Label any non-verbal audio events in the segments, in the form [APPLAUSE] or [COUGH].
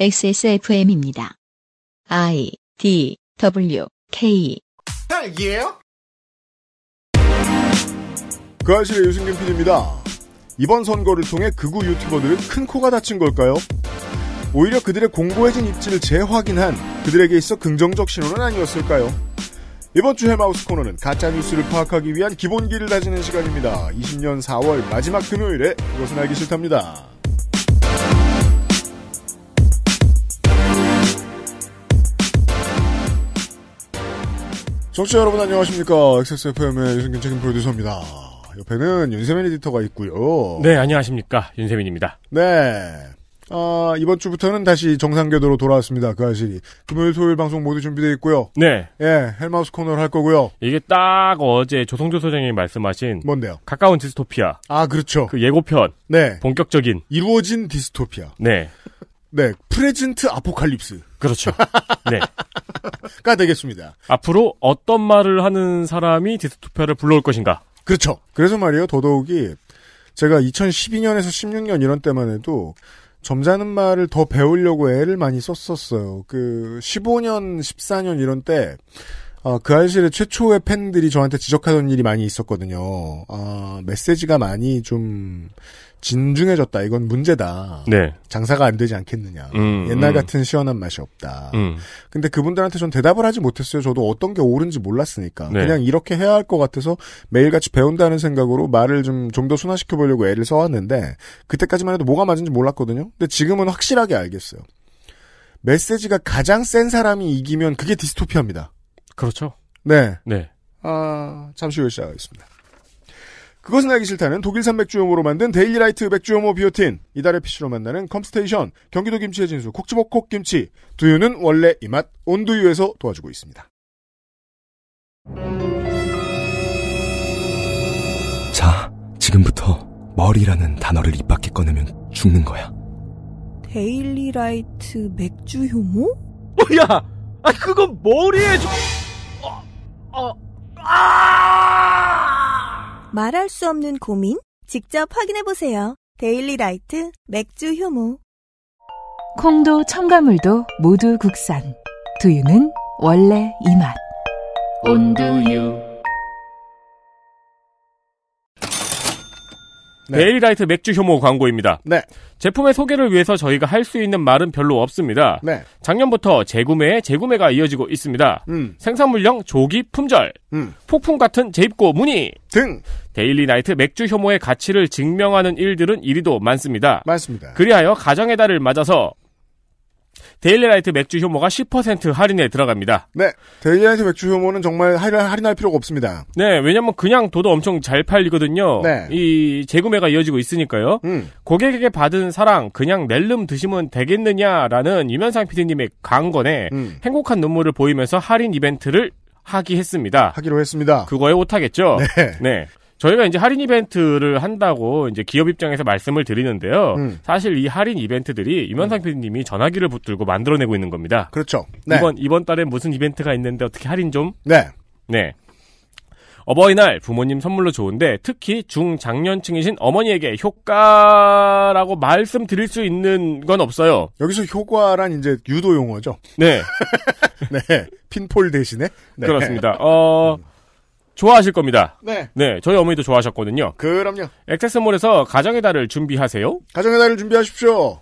XSFM입니다. I D W K 그 아실의 유승균 PD입니다. 이번 선거를 통해 극우 유튜버들은 큰 코가 다친 걸까요? 오히려 그들의 공고해진 입지를 재확인한 그들에게 있어 긍정적 신호는 아니었을까요? 이번 주 해마우스 코너는 가짜뉴스를 파악하기 위한 기본기를 다지는 시간입니다. 20년 4월 마지막 금요일에 이것은 알기 싫답니다. 청취자 여러분 안녕하십니까. XSFM의 유승균 책임 프로듀서입니다. 옆에는 윤세민 에디터가 있고요. 네, 안녕하십니까. 윤세민입니다. 네. 아, 이번 주부터는 다시 정상궤도로 돌아왔습니다. 그아실이 금요일, 토요일 방송 모두 준비되어 있고요. 네. 예, 헬마우스 코너를 할 거고요. 이게 딱 어제 조성조 소장님이 말씀하신. 뭔데요? 가까운 디스토피아. 아, 그렇죠. 그 예고편. 네. 본격적인. 이루어진 디스토피아. 네. 네. 프레젠트 아포칼립스. 그렇죠. 네. [LAUGHS] 가 되겠습니다. 앞으로 어떤 말을 하는 사람이 디스 토피아를 불러올 것인가? 그렇죠. 그래서 말이에요. 더더욱이 제가 2012년에서 16년 이런 때만 해도 점잖은 말을 더 배우려고 애를 많이 썼었어요. 그 15년, 14년 이런 때 어, 그 아이실의 최초의 팬들이 저한테 지적하던 일이 많이 있었거든요. 어, 메시지가 많이 좀 진중해졌다. 이건 문제다. 네. 장사가 안 되지 않겠느냐. 음, 옛날 음. 같은 시원한 맛이 없다. 음. 근데 그분들한테 전 대답을 하지 못했어요. 저도 어떤 게 옳은지 몰랐으니까. 네. 그냥 이렇게 해야 할 것 같아서 매일같이 배운다는 생각으로 말을 좀, 좀 더 순화시켜 보려고 애를 써왔는데, 그때까지만 해도 뭐가 맞은지 몰랐거든요. 근데 지금은 확실하게 알겠어요. 메시지가 가장 센 사람이 이기면 그게 디스토피아입니다. 그렇죠. 네. 네. 아, 잠시 후에 시작하겠습니다. 그것은 알기 싫다는 독일산 맥주용으로 만든 데일리라이트 맥주용호 비오틴 이달의 피시로 만나는 컴스테이션 경기도 김치의 진수 콕지복콕 김치 두유는 원래 이맛 온두유에서 도와주고 있습니다. 자, 지금부터 머리라는 단어를 입 밖에 꺼내면 죽는 거야. 데일리라이트 맥주효모? 뭐야! 어, 아, 그건 머리에 좀... 저... 어, 아! 말할 수 없는 고민? 직접 확인해보세요. 데일리 라이트 맥주 효모. 콩도 첨가물도 모두 국산. 두유는 원래 이 맛. 온두유. 네. 데일라이트 맥주 효모 광고입니다. 네. 제품의 소개를 위해서 저희가 할 수 있는 말은 별로 없습니다. 네. 작년부터 재구매에 재구매가 이어지고 있습니다. 음. 생산 물량 조기 품절, 음. 폭풍 같은 재입고 문의 등 데일리나이트 맥주 효모의 가치를 증명하는 일들은 이리도 많습니다. 많습니다. 그리하여 가정의 달을 맞아서 데일리라이트 맥주 효모가 10% 할인에 들어갑니다. 네. 데일리라이트 맥주 효모는 정말 할인, 할인할 필요가 없습니다. 네. 왜냐면 그냥 도도 엄청 잘 팔리거든요. 네. 이 재구매가 이어지고 있으니까요. 음. 고객에게 받은 사랑 그냥 낼름 드시면 되겠느냐라는 유면상 PD님의 강건에 음. 행복한 눈물을 보이면서 할인 이벤트를 하기 했습니다. 하기로 했습니다. 그거에 못하겠죠? 네. 네. 저희가 이제 할인 이벤트를 한다고 이제 기업 입장에서 말씀을 드리는데요. 음. 사실 이 할인 이벤트들이 이현상 음. PD님이 전화기를 붙들고 만들어내고 있는 겁니다. 그렇죠. 네. 이번 이번 달에 무슨 이벤트가 있는데 어떻게 할인 좀? 네. 네. 어버이날 부모님 선물로 좋은데 특히 중장년층이신 어머니에게 효과라고 말씀드릴 수 있는 건 없어요. 여기서 효과란 이제 유도 용어죠. 네. [LAUGHS] 네. 핀폴 대신에. 네. 그렇습니다. 어 음. 좋아하실 겁니다. 네. 네, 저희 어머니도 좋아하셨거든요. 그럼요. 액세스몰에서 가정의 달을 준비하세요. 가정의 달을 준비하십시오.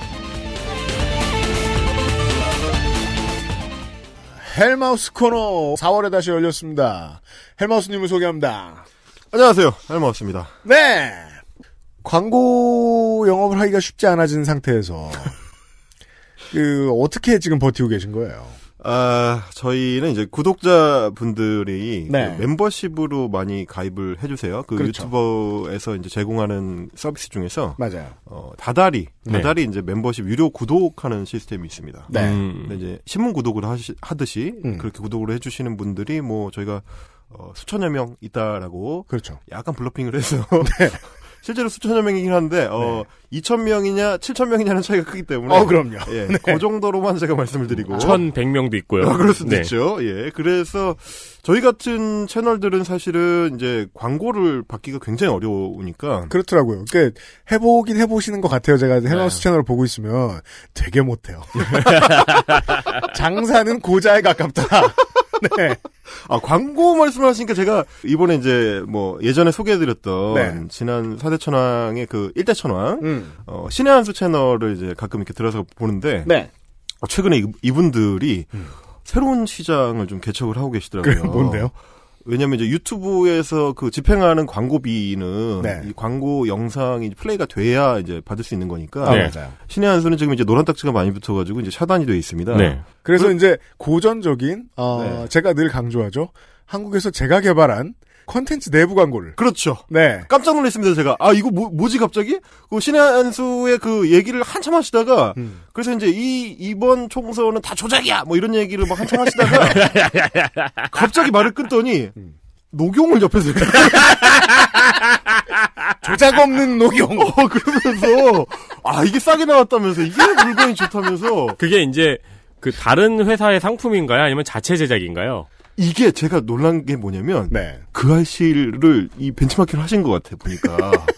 헬마우스 코너 4월에 다시 열렸습니다. 헬마우스님을 소개합니다. 안녕하세요. 헬마우스입니다. 네. 광고 영업을 하기가 쉽지 않아진 상태에서 [LAUGHS] 그 어떻게 지금 버티고 계신 거예요? 아, 저희는 이제 구독자분들이 네. 그 멤버십으로 많이 가입을 해주세요. 그 그렇죠. 유튜버에서 이제 제공하는 서비스 중에서. 맞아요. 어, 다달이. 다달이 네. 이제 멤버십 유료 구독하는 시스템이 있습니다. 네. 음. 이제 신문 구독을 하시, 하듯이 음. 그렇게 구독을 해주시는 분들이 뭐 저희가 어, 수천여 명 있다라고. 그렇죠. 약간 블러핑을 해서. [LAUGHS] 네. 실제로 수천여 명이긴 한데 어 네. 2천 명이냐 7천 명이냐는 차이가 크기 때문에 어 그럼요. 예, 네. 그 정도로만 제가 말씀을 드리고 1,100명도 있고요. 아, 그럴 수도 네. 있죠. 예, 그래서 저희 같은 채널들은 사실은 이제 광고를 받기가 굉장히 어려우니까 그렇더라고요. 그러니까 해보긴 해보시는 것 같아요. 제가 헬마우스 네. 채널 을 보고 있으면 되게 못해요. [LAUGHS] 장사는 고자에 가깝다. [LAUGHS] 네. 아, 광고 말씀을 하시니까 제가 이번에 이제 뭐 예전에 소개해드렸던 네. 지난 4대 천왕의 그 1대 천왕, 음. 어, 신의 한수 채널을 이제 가끔 이렇게 들어서 보는데, 네. 어, 최근에 이, 분들이 음. 새로운 시장을 좀 개척을 하고 계시더라고요. 뭔데요? 왜냐면 이제 유튜브에서 그 집행하는 광고비는 네. 이 광고 영상이 플레이가 돼야 이제 받을 수 있는 거니까 네. 신의 한 수는 지금 이제 노란 딱지가 많이 붙어가지고 이제 차단이 돼 있습니다. 네. 그래서 그, 이제 고전적인 어, 네. 제가 늘 강조하죠. 한국에서 제가 개발한 컨텐츠 내부 광고를. 그렇죠. 네. 깜짝 놀랐습니다, 제가. 아, 이거 뭐, 뭐지, 갑자기? 그 신의 한수의 그 얘기를 한참 하시다가, 음. 그래서 이제 이, 이번 총선은 다 조작이야! 뭐 이런 얘기를 막 한참 하시다가, [LAUGHS] 갑자기 말을 끊더니, 음. 녹용을 옆에서 [LAUGHS] 조작 없는 녹용. 어, 그러면서 아 이게 싸게 나왔다면서 이게 물건이 좋다면서. 그게 이제 그 다른 회사의 상품인가요? 아니면 자체 제작인가요? 이게 제가 놀란 게 뭐냐면 네. 그 아이씨를 이 벤치마킹을 하신 것 같아 보니까 [LAUGHS]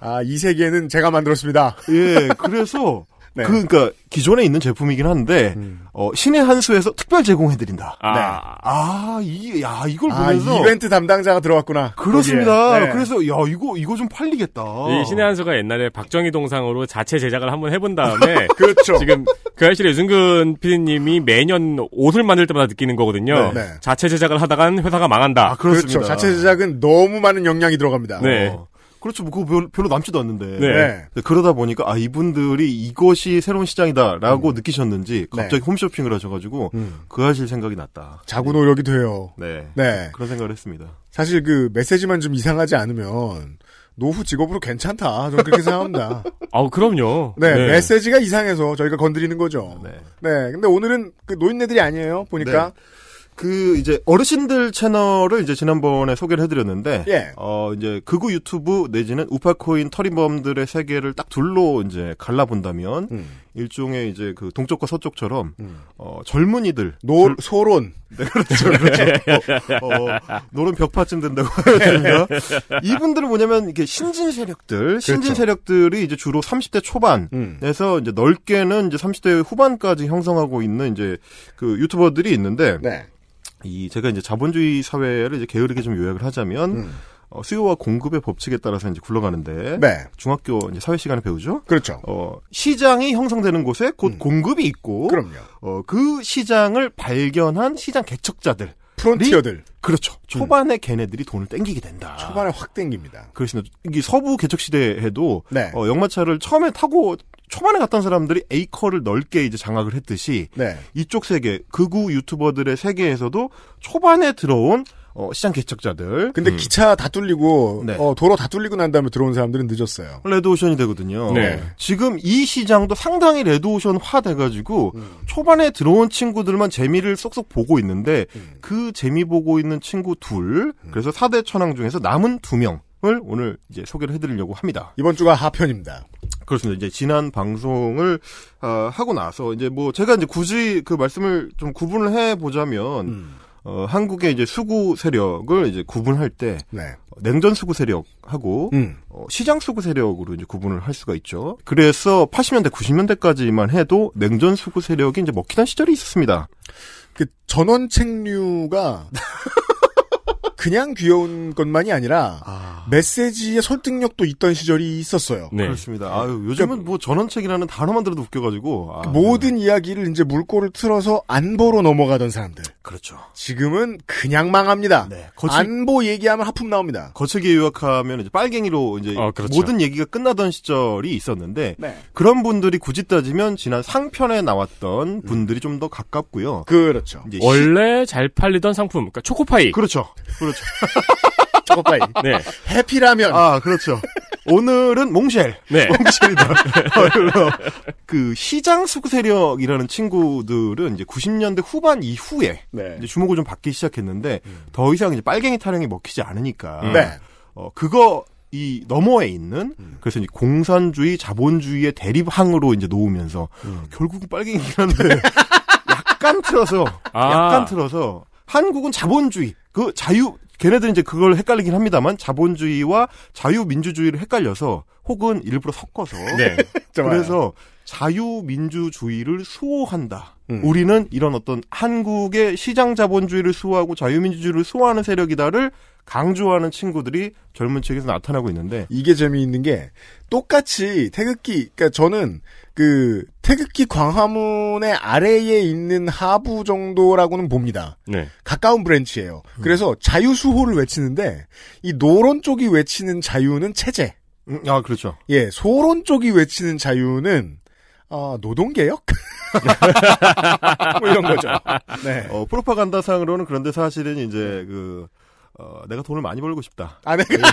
아이 세계는 제가 만들었습니다. 예, 그래서 네. 그, 그니까, 기존에 있는 제품이긴 한데, 음. 어, 신의 한수에서 특별 제공해드린다. 아. 네. 아, 이, 야, 이걸 아, 보면서. 이벤트 담당자가 들어왔구나. 그렇습니다. 네. 그래서, 야, 이거, 이거 좀 팔리겠다. 이 신의 한수가 옛날에 박정희 동상으로 자체 제작을 한번 해본 다음에. [LAUGHS] 그렇죠. 지금, 그 사실 유승근 PD님이 매년 옷을 만들 때마다 느끼는 거거든요. 네. 네. 자체 제작을 하다간 회사가 망한다. 아, 그렇죠 자체 제작은 너무 많은 역량이 들어갑니다. 네. 어. 그렇죠. 뭐 그거 별로, 남지도 않는데. 네. 네. 그러다 보니까 아 이분들이 이것이 새로운 시장이다라고 음. 느끼셨는지 네. 갑자기 네. 홈쇼핑을 하셔가지고 음. 그 하실 생각이 났다. 자구 노력이 돼요. 네. 네. 그런 생각을 했습니다. 사실 그 메시지만 좀 이상하지 않으면 노후 직업으로 괜찮다. 저는 그렇게 [LAUGHS] 생각합니다. 아, 그럼요. 네, 네, 메시지가 이상해서 저희가 건드리는 거죠. 네. 네. 근데 오늘은 그 노인네들이 아니에요. 보니까. 네. 그 이제 어르신들 채널을 이제 지난번에 소개를 해드렸는데 예. 어 이제 극우 유튜브 내지는 우파코인 터리범들의 세계를 딱 둘로 이제 갈라본다면 음. 일종의 이제 그 동쪽과 서쪽처럼 음. 어 젊은이들 노 절, 소론 [LAUGHS] 네, 그렇죠 그렇죠 어, 어, 노론 벽파쯤 된다고 해야 [LAUGHS] 되나 이분들은 뭐냐면 이게 신진 세력들 그렇죠. 신진 세력들이 이제 주로 30대 초반에서 음. 이제 넓게는 이제 30대 후반까지 형성하고 있는 이제 그 유튜버들이 있는데 네. 이 제가 이제 자본주의 사회를 이제 게으르게 좀 요약을 하자면 음. 어, 수요와 공급의 법칙에 따라서 이제 굴러가는데 네. 중학교 이제 사회 시간에 배우죠. 그렇죠. 어, 시장이 형성되는 곳에 곧 음. 공급이 있고 그럼요. 어, 그 시장을 발견한 시장 개척자들 프론티어들 그렇죠. 음. 초반에 음. 걔네들이 돈을 땡기게 된다. 초반에 확 땡깁니다. 그렇습니다. 이게 서부 개척 시대에도 네. 어, 역마차를 처음에 타고 초반에 갔던 사람들이 에이커를 넓게 이제 장악을 했듯이 네. 이쪽 세계 극우 유튜버들의 세계에서도 초반에 들어온 어, 시장 개척자들. 근데 음. 기차 다 뚫리고 네. 어, 도로 다 뚫리고 난 다음에 들어온 사람들은 늦었어요. 레드오션이 되거든요. 네. 지금 이 시장도 상당히 레드오션화 돼가지고 음. 초반에 들어온 친구들만 재미를 쏙쏙 보고 있는데 음. 그 재미 보고 있는 친구 둘, 음. 그래서 4대 천왕 중에서 남은 두 명. 작품을 오늘 이제 소개를 해드리려고 합니다. 이번 주가 하편입니다. 그렇습니다. 이제 지난 방송을 어, 하고 나서 이제 뭐 제가 이제 굳이 그 말씀을 좀 구분을 해 보자면 음. 어, 한국의 이제 수구 세력을 이제 구분할 때 네. 어, 냉전 수구 세력하고 음. 어, 시장 수구 세력으로 이제 구분을 할 수가 있죠. 그래서 80년대 90년대까지만 해도 냉전 수구 세력이 이제 먹히던 시절이 있었습니다. 그 전원 책류가 [LAUGHS] 그냥 귀여운 것만이 아니라 아... 메시지의 설득력도 있던 시절이 있었어요. 네. 그렇습니다. 아 요즘은 그러니까, 뭐 전원책이라는 단어만 들어도 웃겨가지고 아, 그러니까 모든 네. 이야기를 이제 물꼬를 틀어서 안보로 넘어가던 사람들. 그렇죠. 지금은 그냥 망합니다. 네. 거치... 안보 얘기하면 하품 나옵니다. 거칠게 요약하면 이제 빨갱이로 이제 어, 그렇죠. 모든 얘기가 끝나던 시절이 있었는데 네. 그런 분들이 굳이 따지면 지난 상편에 나왔던 음. 분들이 음. 좀더 가깝고요. 그렇죠. 원래 시... 잘 팔리던 상품, 그러니까 초코파이. 그렇죠. 그렇죠. 그렇죠. 초코파이. [LAUGHS] 네. 해피라면. 아, 그렇죠. 오늘은 몽쉘. 네. [LAUGHS] 몽쉘이다. 그 시장 수세력이라는 친구들은 이제 90년대 후반 이후에 네. 주목을 좀 받기 시작했는데 음. 더 이상 이제 빨갱이 타령이 먹히지 않으니까. 음. 네. 네. 어, 그거 이 너머에 있는 음. 그래서 이제 공산주의 자본주의의 대립항으로 이제 놓으면서 음. 결국은 빨갱이라는데 [LAUGHS] 약간 틀어서 아. 약간 틀어서 한국은 자본주의 그 자유 걔네들은 이제 그걸 헷갈리긴 합니다만 자본주의와 자유민주주의를 헷갈려서 혹은 일부러 섞어서 네, [LAUGHS] 그래서 자유민주주의를 수호한다. 음. 우리는 이런 어떤 한국의 시장 자본주의를 수호하고 자유민주주의를 수호하는 세력이다를 강조하는 친구들이 젊은 층에서 나타나고 있는데 이게 재미있는 게 똑같이 태극기 그러니까 저는 그 태극기 광화문의 아래에 있는 하부 정도라고는 봅니다. 네. 가까운 브랜치예요. 음. 그래서 자유 수호를 외치는데 이 노론 쪽이 외치는 자유는 체제. 음, 아 그렇죠. 예, 소론 쪽이 외치는 자유는 어, 노동개혁? 뭐 이런 거죠. 네. 어, 프로파간다상으로는 그런데 사실은 이제 그, 어, 내가 돈을 많이 벌고 싶다. 아, 내가?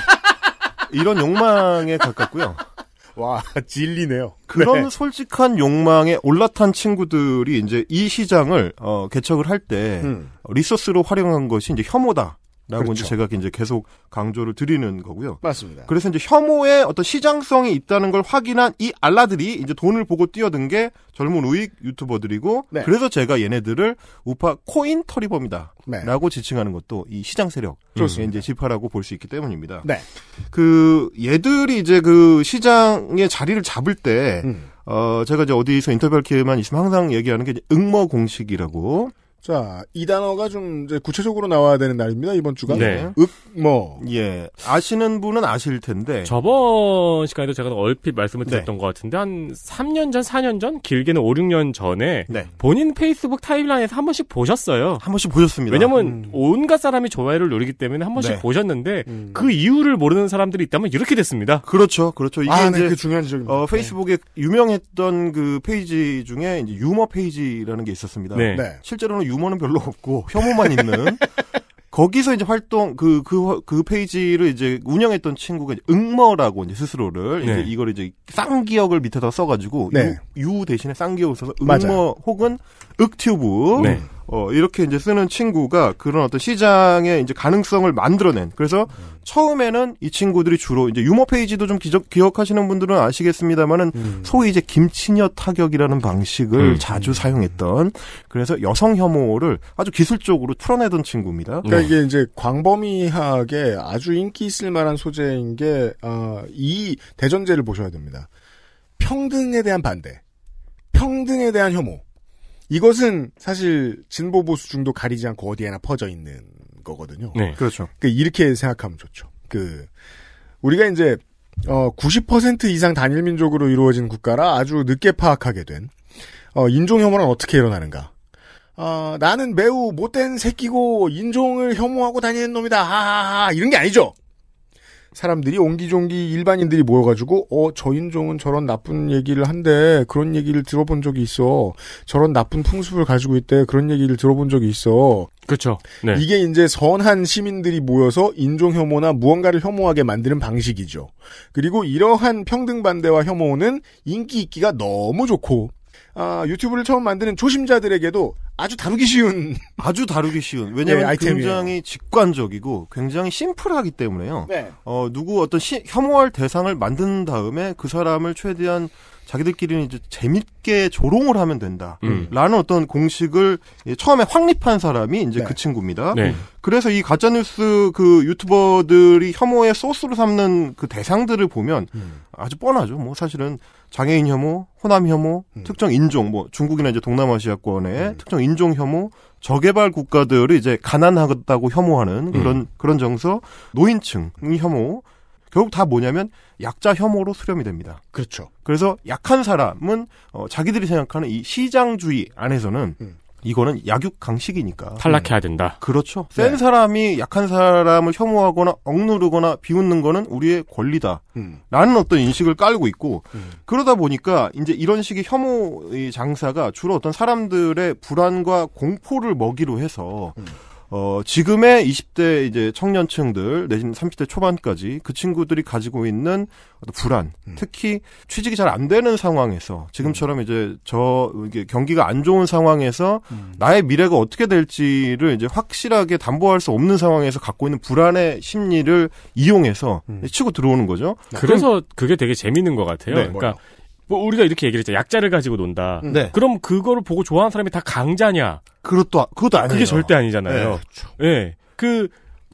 이런 욕망에 가깝고요. 와, 진리네요. [LAUGHS] 그런 네. 솔직한 욕망에 올라탄 친구들이 이제 이 시장을 어, 개척을 할때 음. 리소스로 활용한 것이 이제 혐오다. 라고 그렇죠. 이제 제가 이제 계속 강조를 드리는 거고요. 맞습니다. 그래서 이제 혐오의 어떤 시장성이 있다는 걸 확인한 이 알라들이 이제 돈을 보고 뛰어든 게 젊은 우익 유튜버들이고 네. 그래서 제가 얘네들을 우파 코인 터리범이다. 네. 라고 지칭하는 것도 이 시장 세력. 그 이제 지파라고 볼 수 있기 때문입니다. 네. 그 얘들이 이제 그 시장의 자리를 잡을 때 음. 어, 제가 이제 어디서 인터뷰할 기회만 있으면 항상 얘기하는 게 응모 공식이라고 자, 이 단어가 좀 이제 구체적으로 나와야 되는 날입니다. 이번 주가. 네. 뭐. 예. 아시는 분은 아실 텐데. 저번 시간에도 제가 얼핏 말씀을 네. 드렸던 네. 것 같은데 한 3년 전, 4년 전, 길게는 5, 6년 전에 네. 본인 페이스북 타임라인에서 한 번씩 보셨어요. 한 번씩 보셨습니다. 왜냐면 음. 온갖 사람이 좋아요를 누리기 때문에 한 번씩 네. 보셨는데 음. 그 이유를 모르는 사람들이 있다면 이렇게 됐습니다. 그렇죠. 그렇죠. 이게 아, 네, 이제 그 중요한 지적입니다. 어, 네. 페이스북에 유명했던 그 페이지 중에 이제 유머 페이지라는 게 있었습니다. 네. 실제로는 유머는 별로 없고 혐오만 있는 [LAUGHS] 거기서 이제 활동 그 그그 그, 그 페이지를 이제 운영했던 친구가 이제 응머라고 이제 스스로를 네. 이제 이걸 이제 쌍기역을 밑에다 써가지고 네. 유, 유, 대신에 쌍기역을 써서 응머 맞아요. 혹은 윽튜브 네. 어, 이렇게 이제 쓰는 친구가 그런 어떤 시장의 이제 가능성을 만들어낸. 그래서 음. 처음에는 이 친구들이 주로 이제 유머 페이지도 좀 기적, 기억하시는 분들은 아시겠습니다만은 음. 소위 이제 김치녀 타격이라는 방식을 음. 자주 사용했던 그래서 여성 혐오를 아주 기술적으로 풀어내던 친구입니다. 그러니까 이게 이제 광범위하게 아주 인기 있을 만한 소재인 게, 어, 이 대전제를 보셔야 됩니다. 평등에 대한 반대, 평등에 대한 혐오, 이것은 사실 진보 보수 중도 가리지 않고 어디에나 퍼져 있는 거거든요. 네, 그렇죠. 그 이렇게 생각하면 좋죠. 그 우리가 이제 어90% 이상 단일 민족으로 이루어진 국가라 아주 늦게 파악하게 된 어, 인종 혐오는 어떻게 일어나는가. 어, 나는 매우 못된 새끼고 인종을 혐오하고 다니는 놈이다. 하하하 이런 게 아니죠. 사람들이 옹기종기 일반인들이 모여가지고 어저 인종은 저런 나쁜 얘기를 한데 그런 얘기를 들어본 적이 있어 저런 나쁜 풍습을 가지고 있대 그런 얘기를 들어본 적이 있어 그렇죠 네. 이게 이제 선한 시민들이 모여서 인종 혐오나 무언가를 혐오하게 만드는 방식이죠 그리고 이러한 평등 반대와 혐오는 인기 있기가 너무 좋고 아, 유튜브를 처음 만드는 초심자들에게도 아주 다루기 쉬운 [LAUGHS] 아주 다루기 쉬운 왜냐하면 네, 예, 굉장히 직관적이고 굉장히 심플하기 때문에요. 네. 어, 누구 어떤 시, 혐오할 대상을 만든 다음에 그 사람을 최대한 자기들끼리는 이제 재밌게 조롱을 하면 된다라는 음. 어떤 공식을 처음에 확립한 사람이 이제 그 네. 그 친구입니다. 네. 그래서 이 가짜 뉴스 그 유튜버들이 혐오의 소스로 삼는 그 대상들을 보면 음. 아주 뻔하죠. 뭐 사실은 장애인 혐오, 호남 혐오, 음. 특정 인종, 뭐 중국이나 이제 동남아시아권의 음. 특정 인종 혐오, 저개발 국가들을 이제 가난하다고 혐오하는 음. 그런 그런 정서, 노인층 혐오. 결국 다 뭐냐면 약자 혐오로 수렴이 됩니다. 그렇죠. 그래서 약한 사람은 어, 자기들이 생각하는 이 시장주의 안에서는 음. 이거는 약육 강식이니까 탈락해야 음. 된다. 그렇죠. 네. 센 네. 사람이 약한 사람을 혐오하거나 억누르거나 비웃는 거는 우리의 권리다. 음. 라는 어떤 인식을 깔고 있고 음. 그러다 보니까 이제 이런 식의 혐오 의 장사가 주로 어떤 사람들의 불안과 공포를 먹이로 해서 음. 어, 지금의 20대 이제 청년층들, 내지는 30대 초반까지 그 친구들이 가지고 있는 어떤 불안, 음. 특히 취직이 잘 안 되는 상황에서 지금처럼 음. 이제 저 이게 경기가 안 좋은 상황에서 음. 나의 미래가 어떻게 될지를 이제 확실하게 담보할 수 없는 상황에서 갖고 있는 불안의 심리를 이용해서 음. 치고 들어오는 거죠. 그래서 그럼, 그게 되게 재밌는 것 같아요. 네, 그러니까 뭐요? 뭐 우리가 이렇게 얘기를 했죠. 약자를 가지고 논다. 음. 네. 그럼 그거를 보고 좋아하는 사람이 다 강자냐? 그것도 아, 그것도 아니에요. 그게 절대 아니잖아요. 네. 예. 네, 그 네.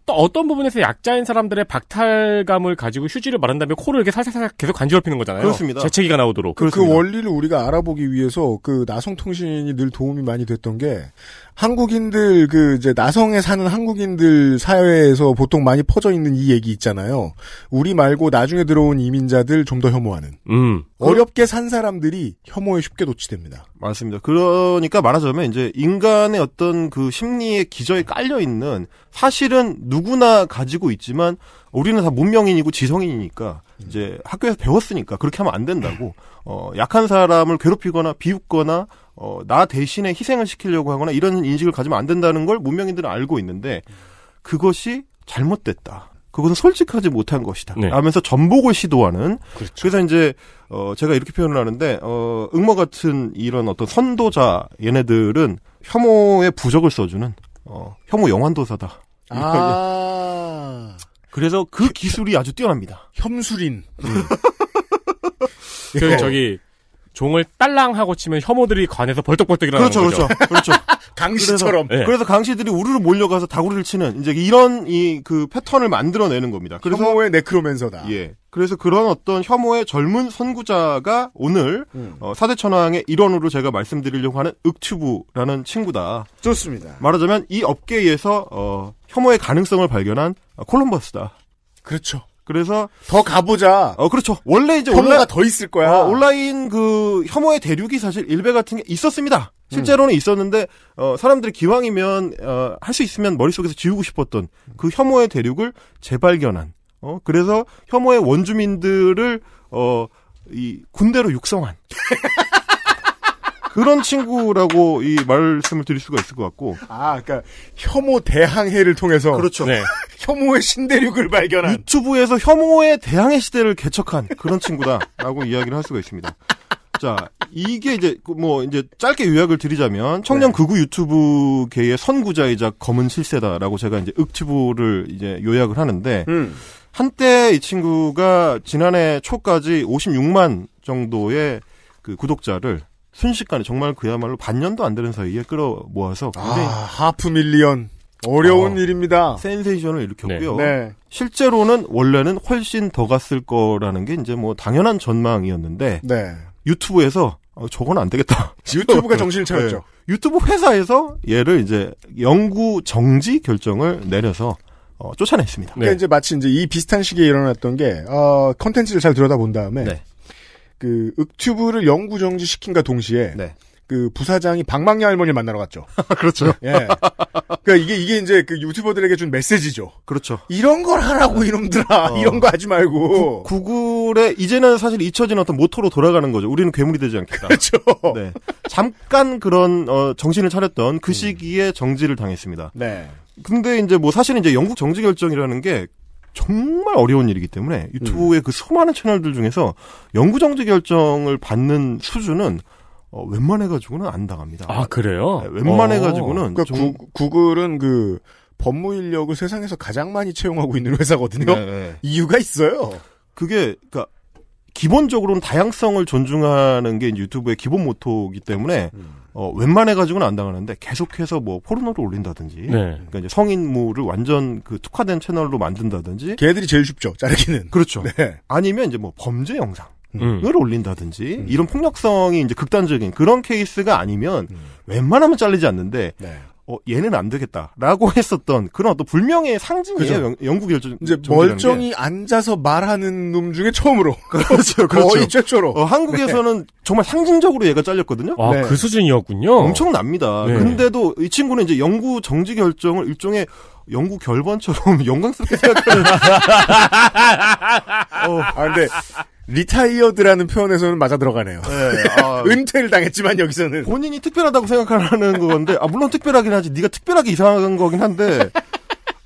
그또 어떤 부분에서 약자인 사람들의 박탈감을 가지고 휴지를 마른다면 코를 이렇게 살살살살 계속 간지럽히는 거잖아요. 그렇습니다. 재채기가 나오도록. 그, 그 원리를 우리가 알아보기 위해서 그 나성통신이 늘 도움이 많이 됐던 게 한국인들 그 이제 나성에 사는 한국인들 사회에서 보통 많이 퍼져 있는 이 얘기 있잖아요. 우리 말고 나중에 들어온 이민자들 좀 더 혐오하는. 음. 어렵게 산 사람들이 혐오에 쉽게 노출됩니다 맞습니다. 그러니까 말하자면 이제 인간의 어떤 그 심리의 기저에 깔려 있는 사실은 누구나 가지고 있지만 우리는 다 문명인이고 지성인이니까 이제 학교에서 배웠으니까 그렇게 하면 안 된다고 어 약한 사람을 괴롭히거나 비웃거나 어, 나 대신에 희생을 시키려고 하거나 이런 인식을 가지면 안 된다는 걸 문명인들은 알고 있는데 그것이 잘못됐다. 그것은 솔직하지 못한 것이다. 네. 하면서 전복을 시도하는. 그렇죠. 그래서 이제 어 제가 이렇게 표현을 하는데 어 응모 같은 이런 어떤 선도자 얘네들은 혐오의 부적을 써주는 어 혐오 영환도사다. 아. 그래서 그 기술이 아주 뛰어납니다. 혐술인. 음. 그 [LAUGHS] 저기 종을 딸랑 하고 치면 혐오들이 관해서 벌떡벌떡 일어나는 그렇죠, 거죠. 그렇죠, 그렇죠. [LAUGHS] 강시처럼. 그래서, 네. 그래서, 강시들이 우르르 몰려가서 다구리를 치는 이제 이런 이 그 패턴을 만들어내는 겁니다. 그래서 혐오의 네크로맨서다. 예. 그래서 그런 어떤 혐오의 젊은 선구자가 오늘 음. 어, 사대천왕의 일원으로 제가 말씀드리려고 하는 윽튜브라는 친구다. 좋습니다. 말하자면 이 업계에서 어, 혐오의 가능성을 발견한 콜럼버스다. 그렇죠. 그래서 더 가보자. 어 그렇죠. 원래 이제 혐오가 온라더 있을 거야. 어, 온라인 그 혐오의 대륙이 사실 일베 같은 게 있었습니다. 실제로는 음. 있었는데 어, 사람들이 기왕이면 어, 할 수 있으면 머릿속에서 지우고 싶었던 그 혐오의 대륙을 재발견한. 어 그래서 혐오의 원주민들을 어 이 군대로 육성한. [LAUGHS] 그런 친구라고 이 말씀을 드릴 수가 있을 것 같고. 아, 그니까 혐오 대항해를 통해서 그렇죠. 네. [LAUGHS] 혐오의 신대륙을 발견한 유튜브에서 혐오의 대항해 시대를 개척한 그런 친구다라고 [LAUGHS] 이야기를 할 수가 있습니다. 자, 이게 이제 그 뭐 이제 짧게 요약을 드리자면 청년 네. 극우 유튜브계의 선구자이자 검은 실세다라고 제가 이제 읍튜브를 이제 요약을 하는데 음. 한때 이 친구가 지난해 초까지 56만 정도의 그 구독자를 순식간에 정말 그야말로 반년도 안 되는 사이에 끌어모아서 굉장 아, 하프 밀리언 어려운 어, 일입니다. 센세이션을 일으켰고요. 네. 네. 실제로는 원래는 훨씬 더 갔을 거라는 게 이제 뭐 당연한 전망이었는데 네. 유튜브에서 어, 저건 안 되겠다. [LAUGHS] 유튜브가 정신을 네. 차렸죠. 유튜브 회사에서 얘를 이제 영구 정지 결정을 내려서 어, 쫓아냈습니다. 그러니까 이제 마치 이제 이 비슷한 시기에 일어났던 게 어, 컨텐츠를 잘 들여다본 다음에 네. 그윽튜브를 영구 정지시킨과 동시에 네. 그 부사장이 방망이 할머니를 만나러 갔죠. [LAUGHS] 그렇죠. 예. 그러니까 이게 이게 이제 그 유튜버들에게 준 메시지죠. 그렇죠. 이런 걸 하라고 네. 이놈들아. 어. 이런 거 하지 말고. 구, 구글에 이제는 사실 잊혀진 어떤 모토로 돌아가는 거죠. 우리는 괴물이 되지 않겠다. 그렇죠. 네. 잠깐 그런 어, 정신을 차렸던 그 음. 시기에 정지를 당했습니다. 네. 근데 이제 뭐 사실 이제 영국 정지 결정이라는 게 정말 어려운 일이기 때문에 유튜브의 음. 그 수많은 채널들 중에서 연구 정지 결정을 받는 수준은 어, 웬만해 가지고는 안 당합니다. 아 그래요? 네, 웬만해 가지고는 그러니까 좀... 구, 글은그 법무 인력을 세상에서 가장 많이 채용하고 있는 회사거든요. 네네. 네. [LAUGHS] 이유가 있어요. 그게 그니까 기본적으로는 다양성을 존중하는 게 유튜브의 기본 모토이기 때문에 음. 어, 웬만해 가지고는 안 당하는데 계속해서 뭐 포르노를 올린다든지 네. 그러니까 이제 성인물을 완전 그 특화된 채널로 만든다든지 걔들이 제일 쉽죠 자르기는 그렇죠 네. 아니면 이제 뭐 범죄 영상 음. 을 올린다든지 음. 이런 폭력성이 이제 극단적인 그런 케이스가 아니면 음. 웬만하면 잘리지 않는데 네. 어, 얘는 안 되겠다라고 [LAUGHS] 했었던 그런 어떤 불명의 상징이에요. 영, 영국 열정 이제 멀쩡히 게. 앉아서 말하는 놈 중에 처음으로 [LAUGHS] 그렇죠, 그렇죠. 거의 최초로. 어, 한국에서는 네. 정말 상징적으로 얘가 잘렸거든요. 아, 네. 그 수준이었군요. 엄청납니다. 네. 근데도 이 친구는 이제 영구 정직 결정을 일종의 영국 결번처럼 [LAUGHS] 영광스럽게 생각하는. [LAUGHS] 어. 아, 근데, 리타이어드라는 표현에서는 맞아 들어가네요. 네, 아, [LAUGHS] 은퇴를 당했지만 여기서는 본인이 특별하다고 생각하는 건데 아 물론 특별하긴 하지 네가 특별하게 이상한 거긴 한데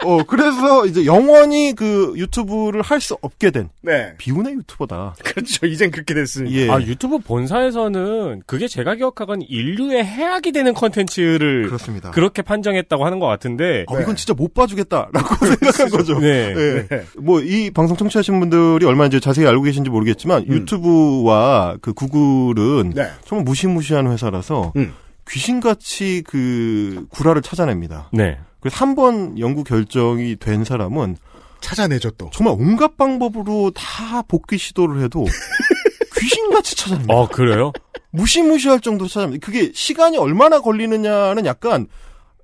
어, 그래서 이제 영원히 그 유튜브를 할 수 없게 된 네. 비운의 유튜버다. 그렇죠. 이젠 그렇게 됐습니다. 예. 아, 유튜브 본사에서는 그게 제가 기억하건 인류의 해악이 되는 컨텐츠를 그렇습니다. 그렇게 판정했다고 하는 것 같은데 어, 네. 이건 진짜 못 봐주겠다라고 그렇죠. 생각한 거죠. 네. 예. 네. 네. 뭐, 뭐이 방송 청취하신 분들이 얼마나 이제 자세히 알고 계신지 모르겠지만 음. 유튜브와 그 구글은 네. 정말 무시무시한 회사라서 음. 귀신같이 그 구라를 찾아냅니다. 네. 그3번 연구 결정이 된 사람은 찾아내죠 또. 정말 온갖 방법으로 다 복귀 시도를 해도 [LAUGHS] 귀신같이 찾아냅니다. 아 그래요? 무시무시할 정도로 찾아냅니다. 그게 시간이 얼마나 걸리느냐는 약간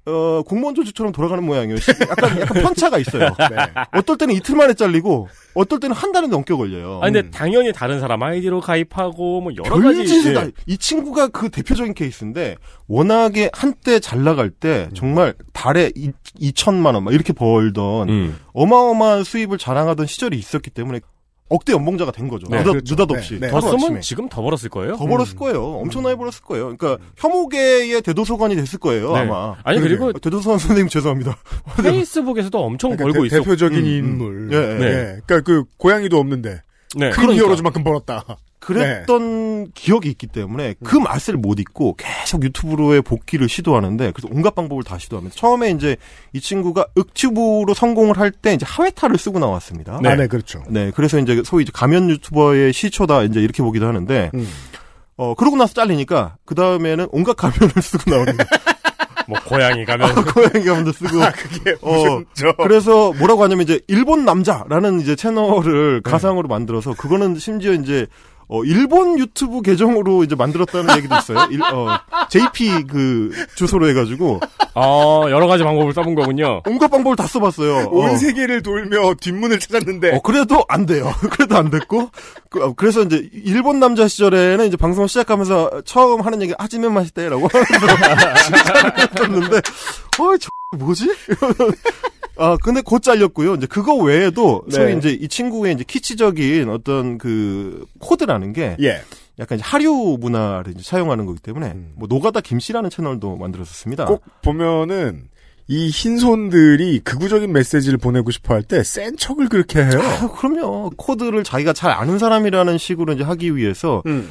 어, 공무원 조직처럼 돌아가는 모양이에요. 약간, 약간 편차가 있어요. [LAUGHS] 네. 어떨 때는 이틀 만에 잘리고, 어떨 때는 한 달은 넘게 걸려요. 아, 근데 음. 당연히 다른 사람 아이디로 가입하고, 뭐, 여러 가지. 네. 이 친구가 그 대표적인 케이스인데, 워낙에 한때 잘 나갈 때, 정말 달에 2, 천만 원, 막 이렇게 벌던, 음. 어마어마한 수입을 자랑하던 시절이 있었기 때문에, 억대 연봉자가 된 거죠. 네, 느닷, 그렇죠. 네, 없이 네, 네. 더 쓰면 지금 더 벌었을 거예요. 더 벌었을 음. 거예요. 음. 엄청나게 벌었을 거예요. 그러니까 혐오계의 대도서관이 됐을 거예요. 네. 아마. 아니 그리고 대도서관 선생님 죄송합니다. [LAUGHS] 페이스북에서도 엄청 그러니까 벌고 있어. 대표적인 음, 음. 인물. 음. 네. 예, 예, 예. 그러니까 그 고양이도 없는데 네. 그 그러니까. 히어로즈만큼 벌었다. 그랬던 네. 기억이 있기 때문에 그 맛을 못 잊고 계속 유튜브로의 복귀를 시도하는데 그래서 온갖 방법을 다 시도하면서 처음에 이제 이 친구가 윽튜브로 성공을 할 때 이제 하회타를 쓰고 나왔습니다. 네. 아, 네, 그렇죠. 네. 네, 그래서 이제 소위 이제 가면 유튜버의 시초다 이제 이렇게 보기도 하는데 음. 어 그러고 나서 잘리니까 그 다음에는 온갖 가면을 [LAUGHS] 쓰고 나오는 [LAUGHS] 뭐 고양이 가면 [LAUGHS] 고양이 가면도 쓰고 아, 그게 어, 저... 그래서 뭐라고 하냐면 이제 일본 남자라는 이제 채널을 네. 가상으로 만들어서 그거는 심지어 이제 어, 일본 유튜브 계정으로 이제 만들었다는 얘기도 있어요. 일, 어, JP 그 주소로 해가지고. 어, 여러 가지 방법을 써본 거군요. 온갖 방법을 다 써봤어요. 어. 온 어. 세계를 돌며 뒷문을 찾았는데. 어, 그래도 안 돼요. [LAUGHS] 그래도 안 됐고. 그, 어, 래서 이제 일본 남자 시절에는 이제 방송 을 시작하면서 처음 하는 얘기 아지면 맛있대라고 [LAUGHS] 하면서 [LAUGHS] 시작했었는데, 어, 저 뭐지? 아, 근데 곧 잘렸고요. 이제 그거 외에도 네. 소위 이제 이 친구의 이제 키치적인 어떤 그 코드라는 게 예. 약간 하류 문화를 이제 사용하는 거기 때문에 음. 뭐 노가다 김씨라는 채널도 만들었었습니다. 꼭 보면은 이 흰손들이 극우적인 메시지를 보내고 싶어 할 때센 척을 그렇게 해요. 아, 그럼요. 코드를 자기가 잘 아는 사람이라는 식으로 이제 하기 위해서 음.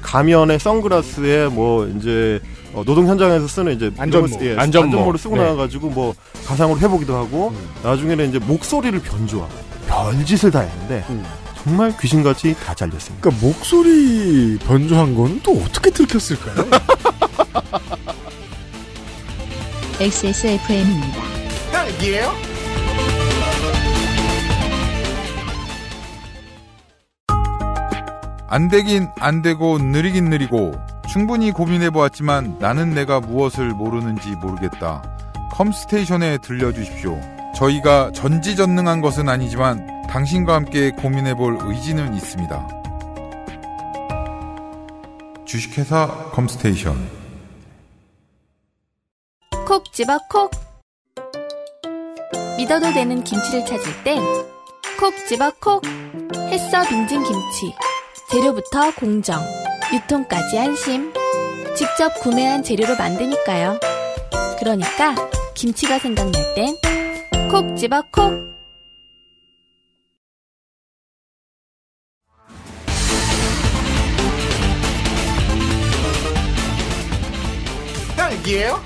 가면에 선글라스에 뭐 이제 어, 노동 현장에서 쓰는 이제 안전모, 예, 안전모. 를 쓰고 네. 나가지고 뭐 가상으로 해보기도 하고 음. 나중에는 이제 목소리를 변조하고 별짓을 다 했는데 음. 정말 귀신같이 다 잘렸습니다. 그러니까 목소리 변조한 건 또 어떻게 들켰을까요? XSFM입니다. [LAUGHS] 딱이에요? 예? 안 되긴 안 되고 느리긴 느리고 충분히 고민해 보았지만 나는 내가 무엇을 모르는지 모르겠다. 컴스테이션에 들려주십시오. 저희가 전지전능한 것은 아니지만 당신과 함께 고민해 볼 의지는 있습니다. 주식회사 컴스테이션 콕 집어 콕 믿어도 되는 김치를 찾을 땐 콕 집어 콕 햇서 빙진 김치 재료부터 공정 유통까지 안심. 직접 구매한 재료로 만드니까요. 그러니까 김치가 생각날 땐 콕 집어 콕! 딸기예요?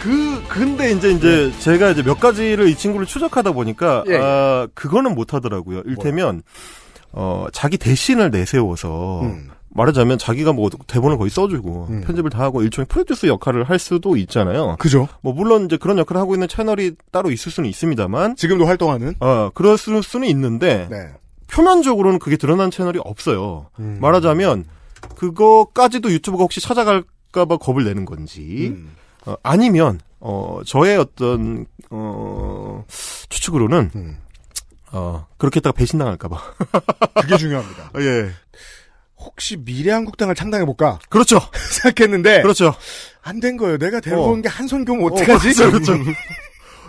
그 근데 이제 이제 네. 제가 이제 몇 가지를 이 친구를 추적하다 보니까 예. 아 그거는 못 하더라고요. 일테면 뭐 어, 자기 대신을 내세워서 음. 말하자면 자기가 뭐 대본을 거의 써주고 음. 편집을 다 하고 일종의 프로듀스 역할을 할 수도 있잖아요. 그죠. 뭐 물론 이제 그런 역할을 하고 있는 채널이 따로 있을 수는 있습니다만 지금도 활동하는. 어, 그럴 수는 있는데 네. 표면적으로는 그게 드러난 채널이 없어요. 음. 말하자면 그거까지도 유튜브가 혹시 찾아갈까봐 겁을 내는 건지 음. 어, 아니면 어, 저의 어떤 어, 추측으로는. 음. 어, 그렇게 했다가 배신당할까봐. [LAUGHS] 그게 중요합니다. 어, 예. 혹시 미래한국당을 창당해볼까? 그렇죠. [LAUGHS] 생각했는데. 그렇죠. 안 된 거예요. 내가 데려온 어. 게한손경면 어, 어떡하지? 어, 그렇죠. 그렇죠. [LAUGHS]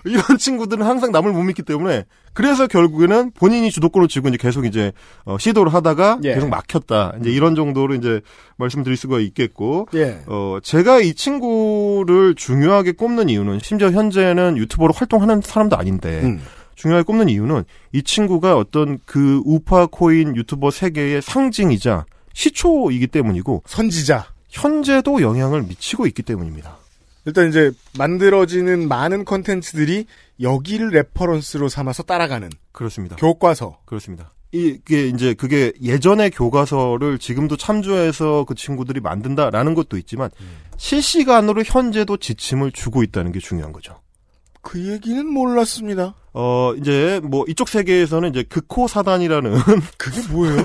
이런 친구들은 항상 남을 못 믿기 때문에 그래서 결국에는 본인이 주도권을 쥐고 이제 계속 이제 어, 시도를 하다가 예. 계속 막혔다 이제 이런 정도로 이제 말씀드릴 수가 있겠고 예. 어 제가 이 친구를 중요하게 꼽는 이유는 심지어 현재는 유튜버로 활동하는 사람도 아닌데 음. 중요하게 꼽는 이유는 이 친구가 어떤 그 우파 코인 유튜버 세계의 상징이자 시초이기 때문이고 선지자 현재도 영향을 미치고 있기 때문입니다. 일단 이제 만들어지는 많은 컨텐츠들이 여기를 레퍼런스로 삼아서 따라가는 그렇습니다. 교과서 그렇습니다. 이게 이제 그게 예전의 교과서를 지금도 참조해서 그 친구들이 만든다라는 것도 있지만 음. 실시간으로 현재도 지침을 주고 있다는 게 중요한 거죠. 그 얘기는 몰랐습니다. 어, 이제, 뭐, 이쪽 세계에서는 이제 극호 사단이라는. [LAUGHS] 그게 뭐예요?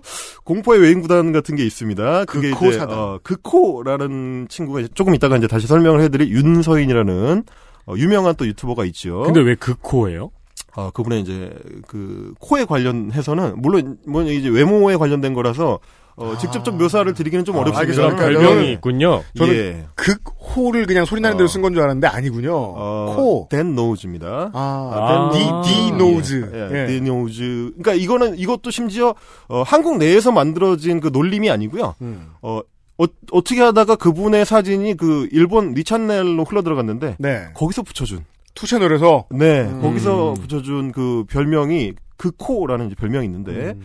[LAUGHS] 공포의 외인구단 같은 게 있습니다. 그게 극호 이제, 사단. 어, 극호라는 친구가 이제 조금 이따가 이제 다시 설명을 해드릴 윤서인이라는, 어, 유명한 또 유튜버가 있죠. 근데 왜 극호예요? 아, 그분의 이제, 그, 코에 관련해서는, 물론, 뭐, 이제 외모에 관련된 거라서, 어, 직접 좀 묘사를 드리기는 좀 아, 어렵습니다. 그러니까 별명이 있군요. 저는 예. 극호를 그냥 소리 나는 대로 어. 쓴건 줄 알았는데 아니군요. 어, 코. 댄 노우즈입니다. 아, 아 디, 디 아. 노우즈. 예, 예. 디노즈 그러니까 이거는 이것도 심지어 어, 한국 내에서 만들어진 그 놀림이 아니고요. 음. 어, 어, 어떻게 하다가 그분의 사진이 그 일본 리찬넬로 흘러 들어갔는데 네. 거기서 붙여준 투 채널에서 네 음. 거기서 붙여준 그 별명이 그코라는 별명이 있는데 음.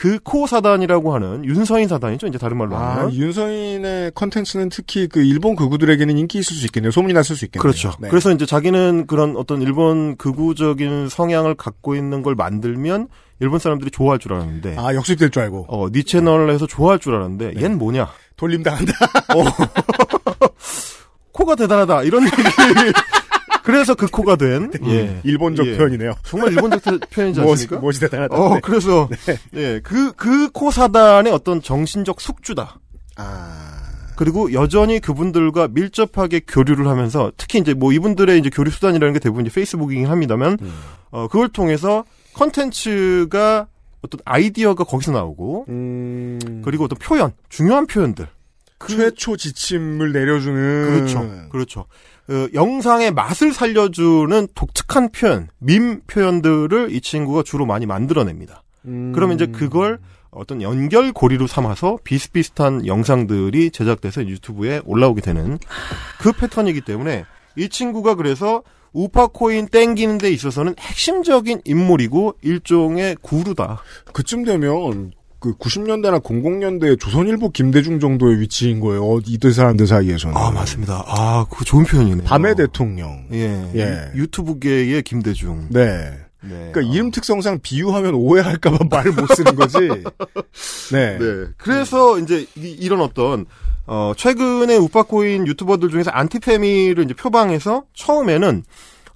그 코어 사단이라고 하는 윤서인 사단이죠. 이제 다른 말로 아, 하면. 아, 윤서인의 컨텐츠는 특히 그 일본 극우들에게는 인기 있을 수 있겠네요. 소문이 났을 수 있겠네요. 그렇죠. 네. 그래서 이제 자기는 그런 어떤 일본 극우적인 성향을 갖고 있는 걸 만들면 일본 사람들이 좋아할 줄 알았는데. 아, 역습될 줄 알고. 어, 니 네 채널에서 좋아할 줄 알았는데 네. 얜 뭐냐? 돌림 당한다. 어. [LAUGHS] [LAUGHS] 코가 대단하다. 이런 얘기 그래서 그 코가 된 음. 예. 일본적 예. 표현이네요. 정말 일본적 표현이지 않습니까? 무이 대단하다. 어, 네. 그래서 네. 예, 그 그 코 사단의 어떤 정신적 숙주다. 아. 그리고 여전히 그분들과 밀접하게 교류를 하면서 특히 이제 뭐 이분들의 이제 교류 수단이라는 게 대부분 이제 페이스북이긴 합니다만 음. 어 그걸 통해서 컨텐츠가 어떤 아이디어가 거기서 나오고 음. 그리고 어떤 표현 중요한 표현들 그 최초 지침을 내려주는 그렇죠 그렇죠 어, 영상의 맛을 살려주는 독특한 표현, 밈 표현들을 이 친구가 주로 많이 만들어냅니다. 음. 그러면 이제 그걸 어떤 연결고리로 삼아서 비슷비슷한 영상들이 제작돼서 유튜브에 올라오게 되는 그 패턴이기 때문에 이 친구가 그래서 우파코인 땡기는 데 있어서는 핵심적인 인물이고 일종의 구루다. 그쯤 되면 그 90년대나 00년대 조선일보 김대중 정도의 위치인 거예요. 이들 사람들 사이에서는. 아 맞습니다. 아그 좋은 표현이네요. 밤의 대통령. 예. 예. 유튜브계의 김대중. 네. 네. 그니까 아. 이름 특성상 비유하면 오해할까봐 [LAUGHS] 말 못 쓰는 거지. 네. 네. 그래서 네. 이제 이런 어떤 어 최근에 우파코인 유튜버들 중에서 안티페미를 이제 표방해서 처음에는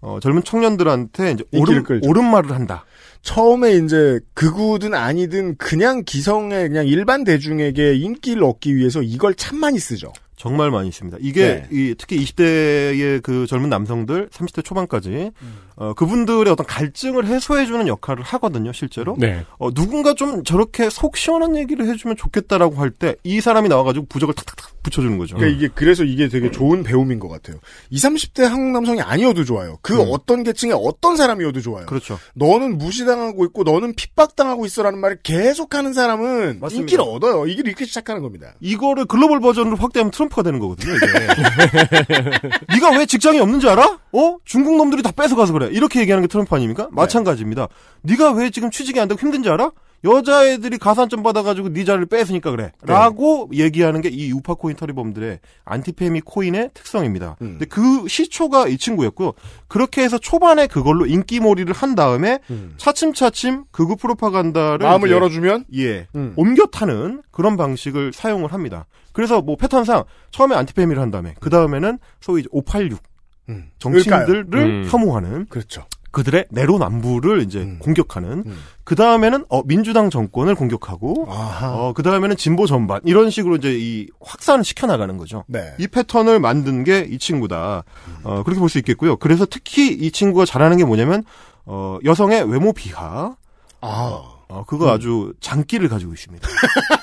어 젊은 청년들한테 이제 오른 옳은 말을 한다. 처음에 이제 극우든 아니든 그냥 기성의 그냥 일반 대중에게 인기를 얻기 위해서 이걸 참 많이 쓰죠. 정말 많이 있습니다. 이게 네. 이, 특히 20대의 그 젊은 남성들, 30대 초반까지 음. 어, 그분들의 어떤 갈증을 해소해주는 역할을 하거든요, 실제로. 네. 어, 누군가 좀 저렇게 속 시원한 얘기를 해주면 좋겠다라고 할 때 이 사람이 나와가지고 부적을 탁탁탁 붙여주는 거죠. 그러니까 이게 그래서 이게 되게 좋은 배움인 것 같아요. 20, 30대 한국 남성이 아니어도 좋아요. 그 음. 어떤 계층의 어떤 사람이어도 좋아요. 그렇죠. 너는 무시당하고 있고 너는 핍박당하고 있어라는 말을 계속하는 사람은 맞습니다. 인기를 얻어요. 이게 이렇게 시작하는 겁니다. 이거를 글로벌 버전으로 확대하면 트럼프 스카이프가 되는 거거든요, 이게. [LAUGHS] 네가 왜 직장이 없는 줄 알아? 어? 중국 놈들이 다 뺏어가서 그래. 이렇게 얘기하는 게 트럼프 아닙니까? 네. 마찬가지입니다. 네. 네가 왜 지금 취직이 안 되고 힘든 줄 알아? 여자애들이 가산점 받아가지고 네 자를 리 뺏으니까 그래. 네. 라고 얘기하는 게 이 우파코인 터리범들의 안티페미 코인의 특성입니다. 음. 근데 그 시초가 이 친구였고요. 그렇게 해서 초반에 그걸로 인기몰이를 한 다음에 음. 차츰차츰 극우 프로파간다를 마음을 열어주면 예 음. 옮겨 타는 그런 방식을 사용을 합니다. 그래서 뭐 패턴상 처음에 안티페미를 한 다음에 그 다음에는 소위 586 음. 정치인들을 혐오하는 음. 그렇죠. 그들의 내로남부를 이제 음. 공격하는 음. 그 다음에는 어 민주당 정권을 공격하고 어그 다음에는 진보 전반 이런 식으로 이제 이 확산을 시켜 나가는 거죠. 네. 이 패턴을 만든 게 이 친구다. 음. 어 그렇게 볼 수 있겠고요. 그래서 특히 이 친구가 잘하는 게 뭐냐면 어 여성의 외모 비하. 아. 어 그거 아주 장기를 가지고 있습니다.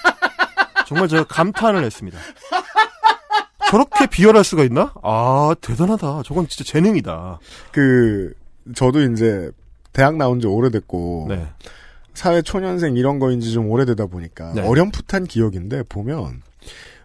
[LAUGHS] 정말 제가 감탄을 했습니다. 저렇게 비열할 수가 있나? 아, 대단하다. 저건 진짜 재능이다. 그, 저도 이제 대학 나온 지 오래됐고 네. 사회 초년생 이런 거인지 좀 오래되다 보니까 네. 어렴풋한 기억인데 보면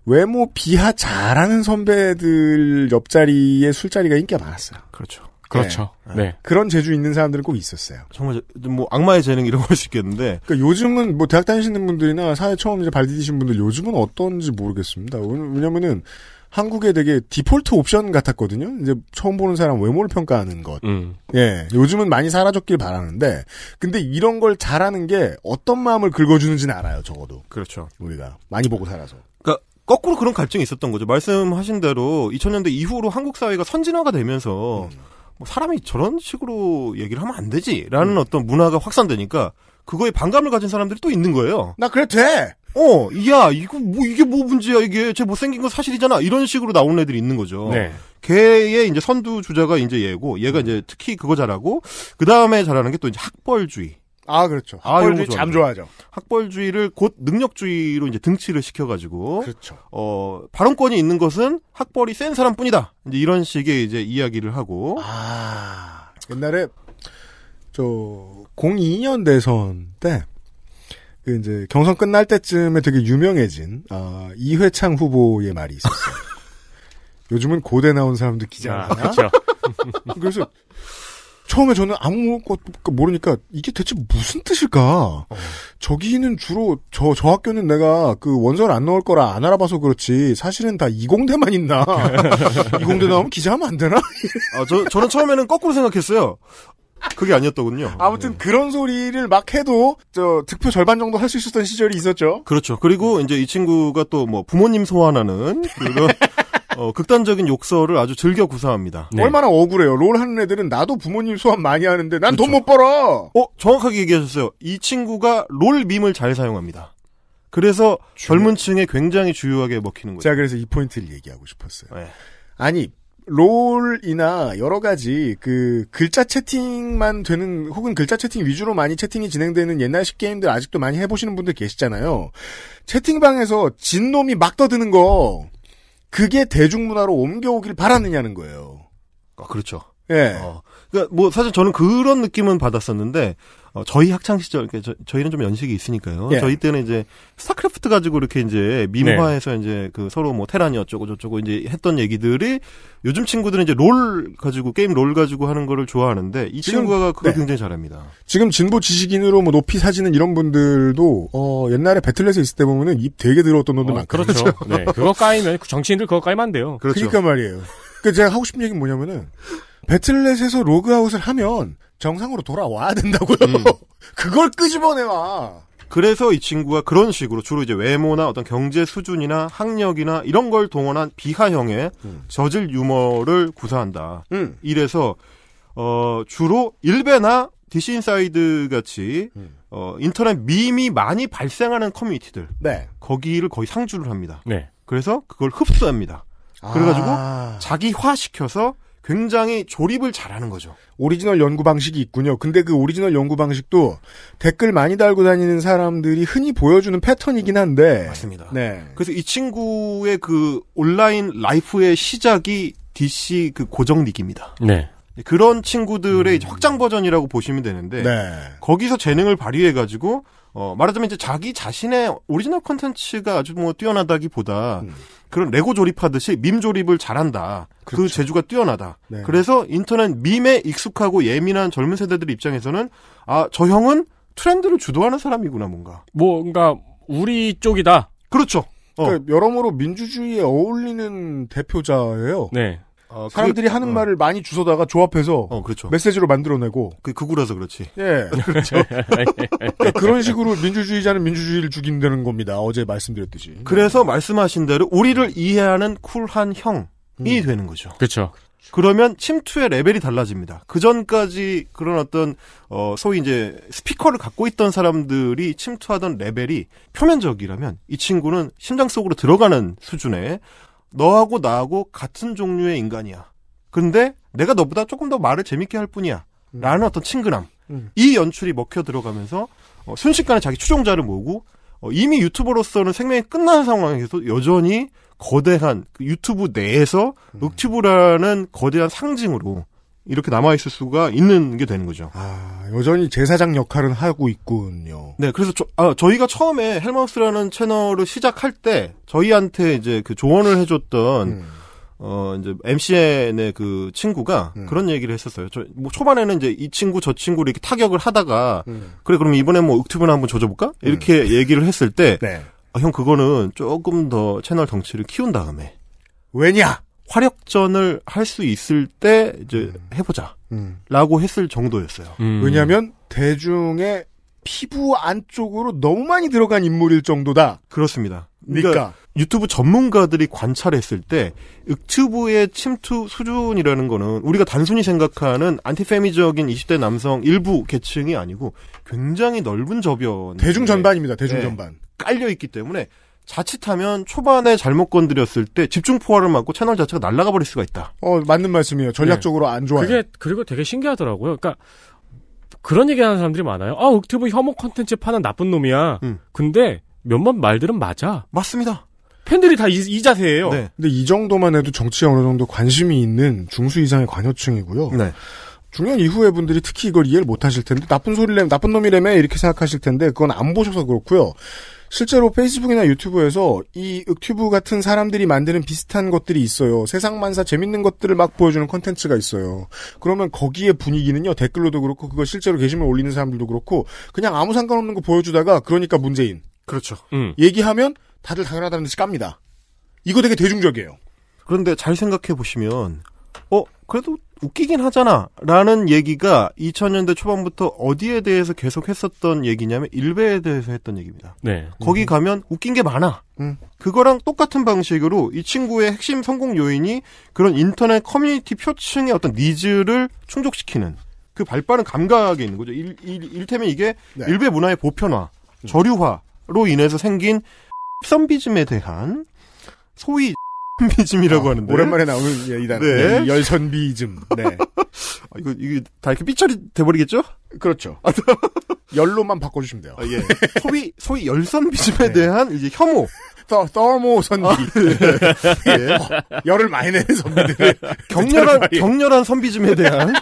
외모 비하 잘하는 선배들 옆자리에 술자리가 인기가 많았어요. 그렇죠. 그렇죠. 네. 네. 그런 재주 있는 사람들은 꼭 있었어요. 정말 뭐 악마의 재능 이런 걸수 있겠는데. 그니까 요즘은 뭐 대학 다니시는 분들이나 사회 처음 이제 발디디신 분들 요즘은 어떤지 모르겠습니다. 왜냐면은 한국에 되게 디폴트 옵션 같았거든요. 이제 처음 보는 사람 외모를 평가하는 것. 음. 예, 요즘은 많이 사라졌길 바라는데, 근데 이런 걸 잘하는 게 어떤 마음을 긁어주는지는 알아요. 적어도. 그렇죠. 우리가 많이 보고 살아서. 그러니까 거꾸로 그런 갈증이 있었던 거죠. 말씀하신 대로 2000년대 이후로 한국 사회가 선진화가 되면서 음. 뭐 사람이 저런 식으로 얘기를 하면 안 되지라는 음. 어떤 문화가 확산되니까 그거에 반감을 가진 사람들이 또 있는 거예요. 나 그래도 돼. 어, 야, 이거 뭐 이게 뭐 문제야 이게 쟤 못생긴 건 사실이잖아 이런 식으로 나오는 애들이 있는 거죠. 네. 걔의 이제 선두 주자가 이제 얘고 얘가 이제 특히 그거 잘하고 그 다음에 잘하는 게 또 이제 학벌주의. 아 그렇죠. 아, 학벌주의 아, 참 좋아하죠. 학벌주의를 곧 능력주의로 이제 등치를 시켜가지고 그렇죠. 어 발언권이 있는 것은 학벌이 센 사람뿐이다. 이제 이런 식의 이제 이야기를 하고. 아 옛날에 저 02년 대선 때그 이제 경선 끝날 때쯤에 되게 유명해진 아, 이회창 후보의 말이 있었어요. [LAUGHS] 요즘은 고대 나온 사람들 기자 아, 그렇죠. [LAUGHS] 그래서 처음에 저는 아무것도 모르니까 이게 대체 무슨 뜻일까? 어. 저기는 주로 저저 학교는 내가 그 원서를 안 넣을 거라 안 알아봐서 그렇지 사실은 다 이공대만 있나? [LAUGHS] 이공대 나오면 기자하면 안 되나? 아, 저 저는 처음에는 거꾸로 생각했어요. 그게 아니었더군요. 아무튼 네. 그런 소리를 막 해도 저 득표 절반 정도 할 수 있었던 시절이 있었죠. 그렇죠. 그리고 네. 이제 이 친구가 또 뭐 부모님 소환하는 그런 [LAUGHS] 어, 극단적인 욕설을 아주 즐겨 구사합니다. 네. 얼마나 억울해요. 롤 하는 애들은 나도 부모님 소환 많이 하는데 난 돈못 그렇죠. 벌어. 어, 정확하게 얘기하셨어요. 이 친구가 롤 밈을 잘 사용합니다. 그래서 중요. 젊은 층에 굉장히 주요하게 먹히는 거예요. 제가 그래서 이 포인트를 얘기하고 싶었어요. 네. 아니 롤이나 여러 가지 그 글자 채팅만 되는 혹은 글자 채팅 위주로 많이 채팅이 진행되는 옛날식 게임들 아직도 많이 해보시는 분들 계시잖아요. 채팅방에서 진놈이 막 떠드는 거 그게 대중문화로 옮겨오길 바랐느냐는 거예요. 아, 그렇죠. 예. 어, 그러니까 뭐 사실 저는 그런 느낌은 받았었는데 어, 저희 학창 시절, 그러니까 저, 희는좀 연식이 있으니까요. 예. 저희 때는 이제 스타크래프트 가지고 이렇게 이제 미모화해서 네. 이제 그 서로 뭐 테란이 어쩌고 저쩌고 이제 했던 얘기들이 요즘 친구들은 이제 롤 가지고 게임 롤 가지고 하는 거를 좋아하는데 이 지금, 친구가 그걸 네. 굉장히 잘합니다. 지금 진보 지식인으로 뭐 높이 사지는 이런 분들도 어, 옛날에 배틀넷에 있을 때 보면은 입 되게 들어왔던 놈들 어, 많거든요. 그렇죠. [LAUGHS] 네. 그거 까이면 그 정치인들 그거 까이면 안 돼요. 그러니까 그렇죠. 그러니까 말이에요. 그 제가 하고 싶은 얘기는 뭐냐면은 배틀넷에서 로그아웃을 하면 정상으로 돌아와야 된다고요. 음. [LAUGHS] 그걸 끄집어내와. 그래서 이 친구가 그런 식으로 주로 이제 외모나 어떤 경제 수준이나 학력이나 이런 걸 동원한 비하형의 음. 저질 유머를 구사한다. 음. 이래서 어 주로 일베나 디시인사이드 같이 음. 어 인터넷 밈이 많이 발생하는 커뮤니티들 네. 거기를 거의 상주를 합니다. 네. 그래서 그걸 흡수합니다. 아. 그래가지고 자기화 시켜서 굉장히 조립을 잘하는 거죠. 오리지널 연구 방식이 있군요. 근데 그 오리지널 연구 방식도 댓글 많이 달고 다니는 사람들이 흔히 보여주는 패턴이긴 한데 맞습니다. 네. 그래서 이 친구의 그 온라인 라이프의 시작이 DC 그 고정 닉입니다. 네. 네. 그런 친구들의 음. 확장 버전이라고 보시면 되는데 네. 거기서 재능을 발휘해 가지고 어, 말하자면 이제 자기 자신의 오리지널 컨텐츠가 아주 뭐 뛰어나다기보다 음. 그런 레고 조립하듯이 밈 조립을 잘한다. 그 그렇죠. 그 재주가 뛰어나다. 네. 그래서 인터넷 밈에 익숙하고 예민한 젊은 세대들 입장에서는 아, 저 형은 트렌드를 주도하는 사람이구나 뭔가. 뭔가 우리 쪽이다. 그렇죠. 어. 그러니까 여러모로 민주주의에 어울리는 대표자예요. 네. 아, 사람들이 그, 하는 어. 말을 많이 주워다가 조합해서 어, 그렇죠. 메시지로 만들어내고 그 극우라서 그렇지. 예, [LAUGHS] 그렇죠. 그러니까 그런 식으로 민주주의자는 민주주의를 죽인다는 겁니다. 어제 말씀드렸듯이. 그래서 말씀하신 대로 우리를 이해하는 쿨한 형이 음. 되는 거죠. 그렇죠. 그러면 침투의 레벨이 달라집니다. 그 전까지 그런 어떤 어 소위 이제 스피커를 갖고 있던 사람들이 침투하던 레벨이 표면적이라면 이 친구는 심장 속으로 들어가는 수준의 너하고 나하고 같은 종류의 인간이야. 근데 내가 너보다 조금 더 말을 재밌게 할 뿐이야. 음. 라는 어떤 친근함. 음. 이 연출이 먹혀 들어가면서 어, 순식간에 자기 추종자를 모으고 어, 이미 유튜버로서는 생명이 끝난 상황에서 여전히 거대한 그 유튜브 내에서 음. 옥튜브라는 거대한 상징으로 이렇게 남아있을 수가 있는 게 되는 거죠. 아, 여전히 제사장 역할은 하고 있군요. 네, 그래서 저, 아, 저희가 처음에 헬마우스라는 채널을 시작할 때 저희한테 이제 그 조언을 해줬던 음. 어, 이제, MCN의 그 친구가 음. 그런 얘기를 했었어요. 저, 뭐, 초반에는 이제 이 친구, 저 친구를 이렇게 타격을 하다가, 음. 그래, 그럼 이번에 뭐, 윽튜브나 한번 조져볼까? 음. 이렇게 음. 얘기를 했을 때, 네. 아, 형, 그거는 조금 더 채널 덩치를 키운 다음에. 왜냐? 화력전을 할 수 있을 때 이제 음. 해보자라고 음. 했을 정도였어요. 음. 왜냐하면 대중의 피부 안쪽으로 너무 많이 들어간 인물일 정도다. 그렇습니다. 그러니까, 그러니까. 유튜브 전문가들이 관찰했을 때유튜브의 침투 수준이라는 거는 우리가 단순히 생각하는 안티페미적인 20대 남성 일부 계층이 아니고 굉장히 넓은 저변 대중 전반입니다. 대중 네, 전반 깔려 있기 때문에 자칫하면 초반에 잘못 건드렸을 때 집중 포화를 맞고 채널 자체가 날아가 버릴 수가 있다. 어, 맞는 말씀이에요. 전략적으로 네. 안 좋아요. 그게 그리고 되게 신기하더라고요. 그러니까 그런 얘기 하는 사람들이 많아요. 아, 옥튜브 혐오 컨텐츠 파는 나쁜 놈이야. 음. 근데 몇 번 말들은 맞아. 맞습니다. 팬들이 다이 이 자세예요. 네. 근데 이 정도만 해도 정치에 어느 정도 관심이 있는 중수 이상의 관여층이고요. 네. 중년 이후의 분들이 특히 이걸 이해를 못 하실 텐데 나쁜 소리를 내면 나쁜 놈이래매 이렇게 생각하실 텐데 그건 안 보셔서 그렇고요. 실제로 페이스북이나 유튜브에서 이 윽튜브 같은 사람들이 만드는 비슷한 것들이 있어요. 세상만사 재밌는 것들을 막 보여주는 컨텐츠가 있어요. 그러면 거기에 분위기는요. 댓글로도 그렇고 그거 실제로 게시물 올리는 사람들도 그렇고 그냥 아무 상관없는 거 보여주다가 그러니까 문재인. 그렇죠. 음. 얘기하면 다들 당연하다는 듯이 깝니다. 이거 되게 대중적이에요. 그런데 잘 생각해 보시면 어 그래도 웃기긴 하잖아. 라는 얘기가 2000년대 초반부터 어디에 대해서 계속 했었던 얘기냐면 일베에 대해서 했던 얘기입니다. 네. 거기 음. 가면 웃긴 게 많아. 음. 그거랑 똑같은 방식으로 이 친구의 핵심 성공 요인이 그런 인터넷 커뮤니티 표층의 어떤 니즈를 충족시키는 그 발빠른 감각이 있는 거죠. 일, 일, 테면 이게 네. 일베 문화의 보편화, 음. 저류화로 인해서 생긴 썸비즘에 대한 소위 비즘이라고 어, 하는데 오랜만에 나오는 예, 이단 네. 예, 네. 열선비즘. [LAUGHS] 네. 아, 이거 이게 다 이렇게 삐처리 돼버리겠죠? 그렇죠. 아, 네. [LAUGHS] 열로만 바꿔주시면 돼요. 아, 예. 소위 소위 열선비즘에 네. 대한 이제 혐오. 더, 더모 선비. 아, 네. [LAUGHS] 예. 예. 열을 많이 내는 선비들. 네. 격렬한, 격렬한 선비즘에 대한,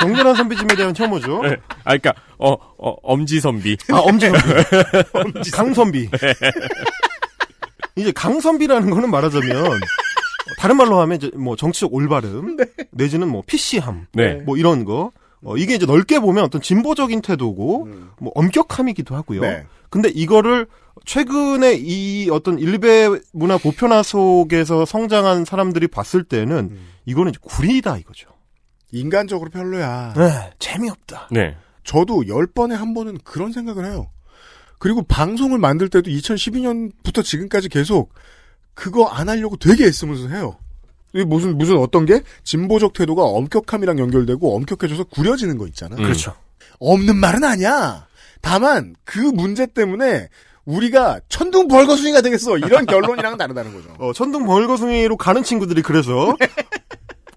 격렬한 선비즘에 대한 혐오죠. 네. 아, 그니까, 어, 어, 엄지 선비. 아, 엄지 선비. 강선비. 이제 강선비라는 거는 말하자면 [LAUGHS] 다른 말로 하면 이제 뭐 정치적 올바름 네. 내지는 뭐 PC함 네. 뭐 이런 거 어, 이게 이제 넓게 보면 어떤 진보적인 태도고 음. 뭐 엄격함이기도 하고요. 네. 근데 이거를 최근에 이 어떤 일베 문화 보편화 속에서 성장한 사람들이 봤을 때는 음. 이거는 이제 구리다 이거죠. 인간적으로 별로야. 네, 재미없다. 네. 저도 열 번에 한 번은 그런 생각을 해요. 그리고 방송을 만들 때도 2012년부터 지금까지 계속 그거 안 하려고 되게 애쓰면서 해요. 무슨 무슨 어떤 게 진보적 태도가 엄격함이랑 연결되고 엄격해져서 구려지는 거 있잖아. 음. 그렇죠. 없는 말은 아니야. 다만 그 문제 때문에 우리가 천둥 벌거숭이가 되겠어 이런 [LAUGHS] 결론이랑 다르다는 거죠. 어, 천둥 벌거숭이로 가는 친구들이 그래서 [LAUGHS] 네.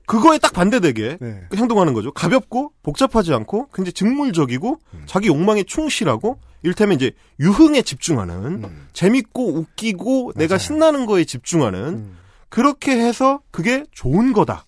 그거에 딱 반대되게 네. 행동하는 거죠. 가볍고 복잡하지 않고 굉장히 직물적이고 음. 자기 욕망에 충실하고 이를테면 이제 유흥에 집중하는 음. 재밌고 웃기고 맞아요. 내가 신나는 거에 집중하는 음. 그렇게 해서 그게 좋은 거다.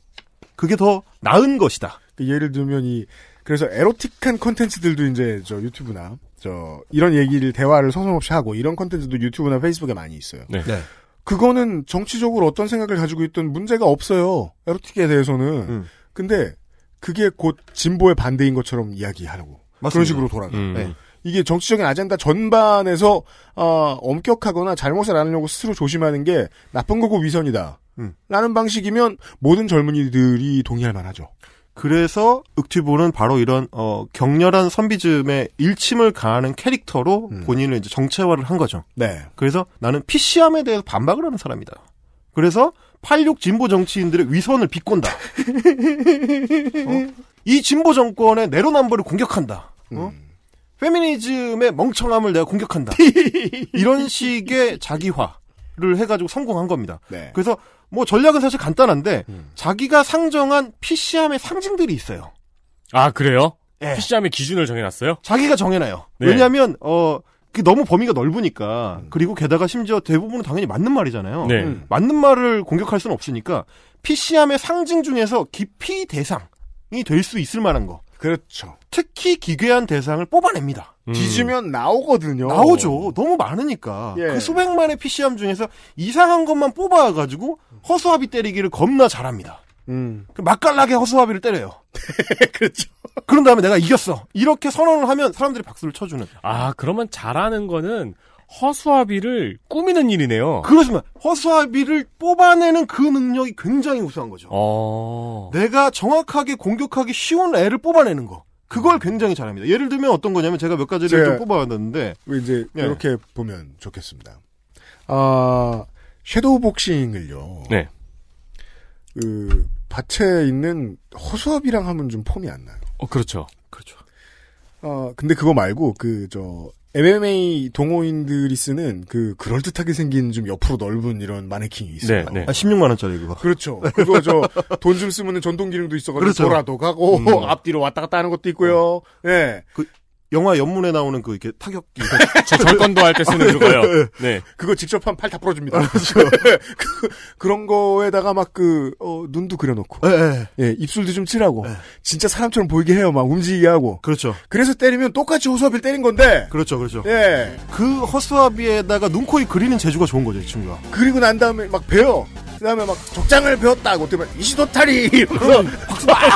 그게 더 나은 것이다. 그 예를 들면 이 그래서 에로틱한 컨텐츠들도 이제 저 유튜브나 저 이런 얘기를 대화를 서슴없이 하고 이런 컨텐츠도 유튜브나 페이스북에 많이 있어요. 네. 네. 그거는 정치적으로 어떤 생각을 가지고 있던 문제가 없어요. 에로틱에 대해서는. 음. 근데 그게 곧 진보의 반대인 것처럼 이야기하라고. 맞습니다. 그런 식으로 돌아가. 음. 네. 음. 이게 정치적인 아젠다 전반에서 어, 엄격하거나 잘못을 안 하려고 스스로 조심하는 게 나쁜 거고 위선이다. 음. 라는 방식이면 모든 젊은이들이 동의할 만하죠. 그래서 윽티보는 바로 이런 어, 격렬한 선비즘에 일침을 가하는 캐릭터로 음. 본인을 이제 정체화를 한 거죠. 네. 그래서 나는 PC함에 대해서 반박을 하는 사람이다. 그래서 86 진보 정치인들의 위선을 비꼰다. [LAUGHS] 어? 이 진보 정권의 내로남불을 공격한다. 어? 음. 페미니즘의 멍청함을 내가 공격한다. [LAUGHS] 이런 식의 자기화를 해가지고 성공한 겁니다. 네. 그래서 뭐 전략은 사실 간단한데 음. 자기가 상정한 PC함의 상징들이 있어요. 아 그래요? 네. 예. PC함의 기준을 정해놨어요? 자기가 정해놔요. 네. 왜냐하면 어. 그 너무 범위가 넓으니까 음. 그리고 게다가 심지어 대부분은 당연히 맞는 말이잖아요. 네. 음. 맞는 말을 공격할 수는 없으니까 PC함의 상징 중에서 깊이 대상이 될 수 있을 만한 거. 그렇죠. 특히 기괴한 대상을 뽑아냅니다. 음. 뒤지면 나오거든요. 나오죠. 너무 많으니까. 예. 그 수백만의 PC함 중에서 이상한 것만 뽑아가지고 허수아비 때리기를 겁나 잘합니다. 음. 그 맛깔나게 허수아비를 때려요. [LAUGHS] 그렇죠. 그런 다음에 내가 이겼어. 이렇게 선언을 하면 사람들이 박수를 쳐주는. 아, 그러면 잘하는 거는 허수아비를 꾸미는 일이네요. 그렇습니 허수아비를 뽑아내는 그 능력이 굉장히 우수한 거죠. 어... 내가 정확하게 공격하기 쉬운 애를 뽑아내는 거. 그걸 굉장히 잘합니다. 예를 들면 어떤 거냐면 제가 몇 가지를 제... 좀 뽑아왔는데 뭐 이제 네. 이렇게 보면 좋겠습니다. 아 섀도우 복싱을요. 네. 그 밭에 있는 허수아비랑 하면 좀 폼이 안 나요. 어 그렇죠. 어, 근데 그거 말고, 그, 저, MMA 동호인들이 쓰는 그, 그럴듯하게 생긴 좀 옆으로 넓은 이런 마네킹이 있어요. 네, 네. 아, 16만원짜리 그거. 그렇죠. 네. 그거 저, 돈 좀 쓰면은 전동 기능도 있어가지고, 그렇죠. 돌아도 가고, 음. 앞뒤로 왔다 갔다 하는 것도 있고요. 어. 예. 네. 그, 영화 연문에 나오는 그 이렇게 타격기 [LAUGHS] 저 절권도 할 때 쓰는 그거요. 예, 예. 네, 그거 직접 한 팔 다풀어줍니다 아, 그렇죠. [LAUGHS] 그, 런 거에다가 막그 어, 눈도 그려놓고, 네, 네. 예, 입술도 좀 칠하고, 네. 진짜 사람처럼 보이게 해요. 막 움직이게 하고. 그렇죠. 그래서 때리면 똑같이 호수아비 때린 건데. 그렇죠, 그렇죠. 예, 그 허수아비에다가 눈코입 그리는 재주가 좋은 거죠, 이 친구가. 그리고 난 다음에 막 배워. 그 다음에 막 적장을 배웠다고 어떻게 보면, 이시도탈이 이러면서 박수 막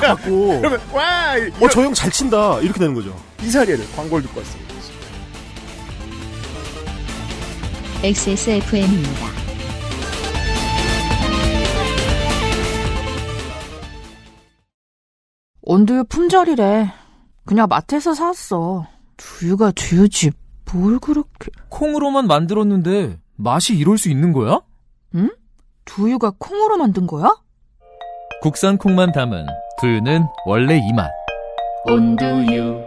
받고 [LAUGHS] 그러면 와어 저 형 잘 친다 이렇게 되는 거죠 이자리를 광고를 듣고 왔습니다. XSFM입니다. 온두 품절이래. 그냥 마트에서 샀어. 두유가 두유지. 뭘 그렇게... 콩으로만 만들었는데 맛이 이럴 수 있는 거야? 응? 두유가 콩으로 만든 거야? 국산 콩만 담은 두유는 원래 이 맛. 온두유.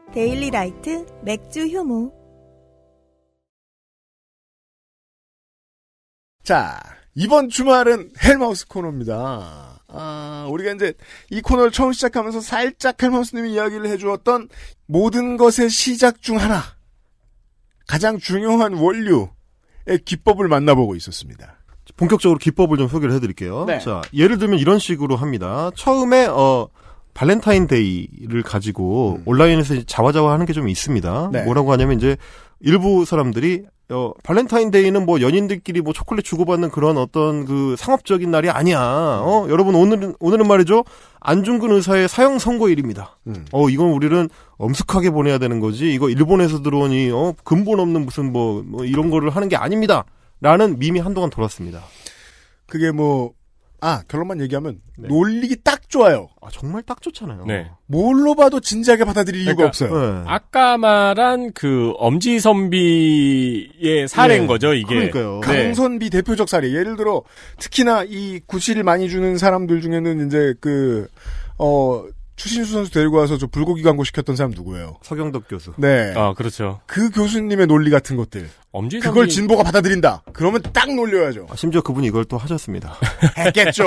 데일리 라이트 맥주 효모 자, 이번 주말은 헬마우스 코너입니다. 아, 우리가 이제 이 코너를 처음 시작하면서 살짝 헬마우스님이 이야기를 해주었던 모든 것의 시작 중 하나. 가장 중요한 원류의 기법을 만나보고 있었습니다. 본격적으로 기법을 좀 소개를 해드릴게요. 네. 자, 예를 들면 이런 식으로 합니다. 처음에, 어, 발렌타인데이를 가지고 음. 온라인에서 자화자화 하는 게 좀 있습니다. 네. 뭐라고 하냐면 이제 일부 사람들이 어, 발렌타인데이는 뭐 연인들끼리 뭐 초콜릿 주고받는 그런 어떤 그 상업적인 날이 아니야. 음. 어, 여러분 오늘은 오늘은 말이죠 안중근 의사의 사형 선고일입니다. 음. 어, 이건 우리는 엄숙하게 보내야 되는 거지. 이거 일본에서 들어오니 어, 근본 없는 무슨 뭐, 뭐 이런 거를 하는 게 아닙니다. 라는 밈이 한동안 돌았습니다. 그게 뭐아 결론만 얘기하면 네. 놀리기 딱 좋아요. 아 정말 딱 좋잖아요. 네. 뭘로 봐도 진지하게 받아들일 그러니까, 이유가 없어요. 네. 아까 말한 그 엄지 선비의 사례인 네. 거죠 이게. 그러니까요. 네. 강선비 대표적 사례. 예를 들어 특히나 이 구실을 많이 주는 사람들 중에는 이제 그어 추신수 선수 데리고 와서 저 불고기 광고 시켰던 사람 누구예요? 서경덕 교수. 네. 아 그렇죠. 그 교수님의 논리 같은 것들. 엄지상이... 그걸 진보가 받아들인다. 그러면 딱 놀려야죠. 아, 심지어 그분이 이걸 또 하셨습니다. [LAUGHS] 했겠죠.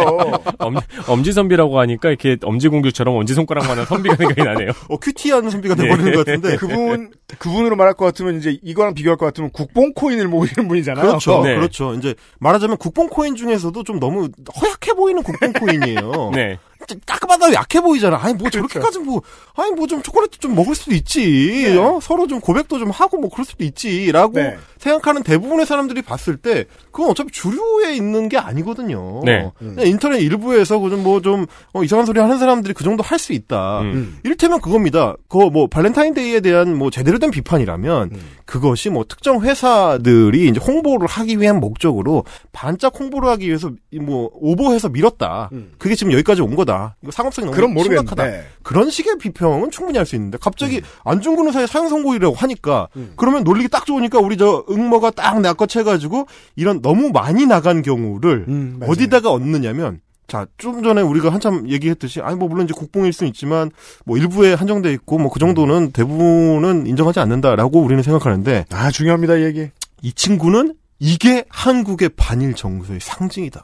[LAUGHS] 엄지, 선비라고 하니까 이렇게 엄지공주처럼 엄지 손가락만한 선비가 생각이 나네요. [LAUGHS] 어, 큐티한 선비가 되버리는 네. 것 같은데 네, 그분 그분으로 말할 것 같으면 이제 이거랑 비교할 것 같으면 국뽕 코인을 모으는 분이잖아요. 그렇죠, 네. 그렇죠. 이제 말하자면 국뽕 코인 중에서도 좀 너무 허약해 보이는 국뽕 코인이에요. 네. 따끔하다 약해 보이잖아. 아니 뭐 그렇죠. 저렇게까지 뭐 아니 뭐 좀 초콜릿도 좀 먹을 수도 있지. 네. 어? 서로 좀 고백도 좀 하고 뭐 그럴 수도 있지라고 네. 생각하는 대부분의 사람들이 봤을 때 그건 어차피 주류에 있는 게 아니거든요. 네. 어. 음. 인터넷 일부에서 그 좀 뭐좀 어, 이상한 소리 하는 사람들이 그 정도 할 수 있다. 음. 음. 이를테면 그겁니다. 그거 뭐 발렌타인데이에 대한 뭐 제대로 된 비판이라면 음. 그것이 뭐 특정 회사들이 이제 홍보를 하기 위한 목적으로 반짝 홍보를 하기 위해서 뭐 오버해서 밀었다. 음. 그게 지금 여기까지 온 거다. 부족다 이거 상업성이 너무 그럼 심각하다. 그런 식의 비평은 충분히 할 수 있는데 갑자기 음. 안중근 의사의 사형 선고이라고 하니까 음. 그러면 논리가딱 좋으니까 우리 저 응모가 딱 낚아채 가지고 이런 너무 많이 나간 경우를 음, 어디다가 얻느냐면 자, 좀 전에 우리가 한참 얘기했듯이, 아니, 뭐, 물론 이제 국뽕일 수는 있지만, 뭐, 일부에 한정돼 있고, 뭐, 그 정도는 음. 대부분은 인정하지 않는다라고 우리는 생각하는데. 아, 중요합니다, 얘기. 이 친구는 이게 한국의 반일 정서의 상징이다.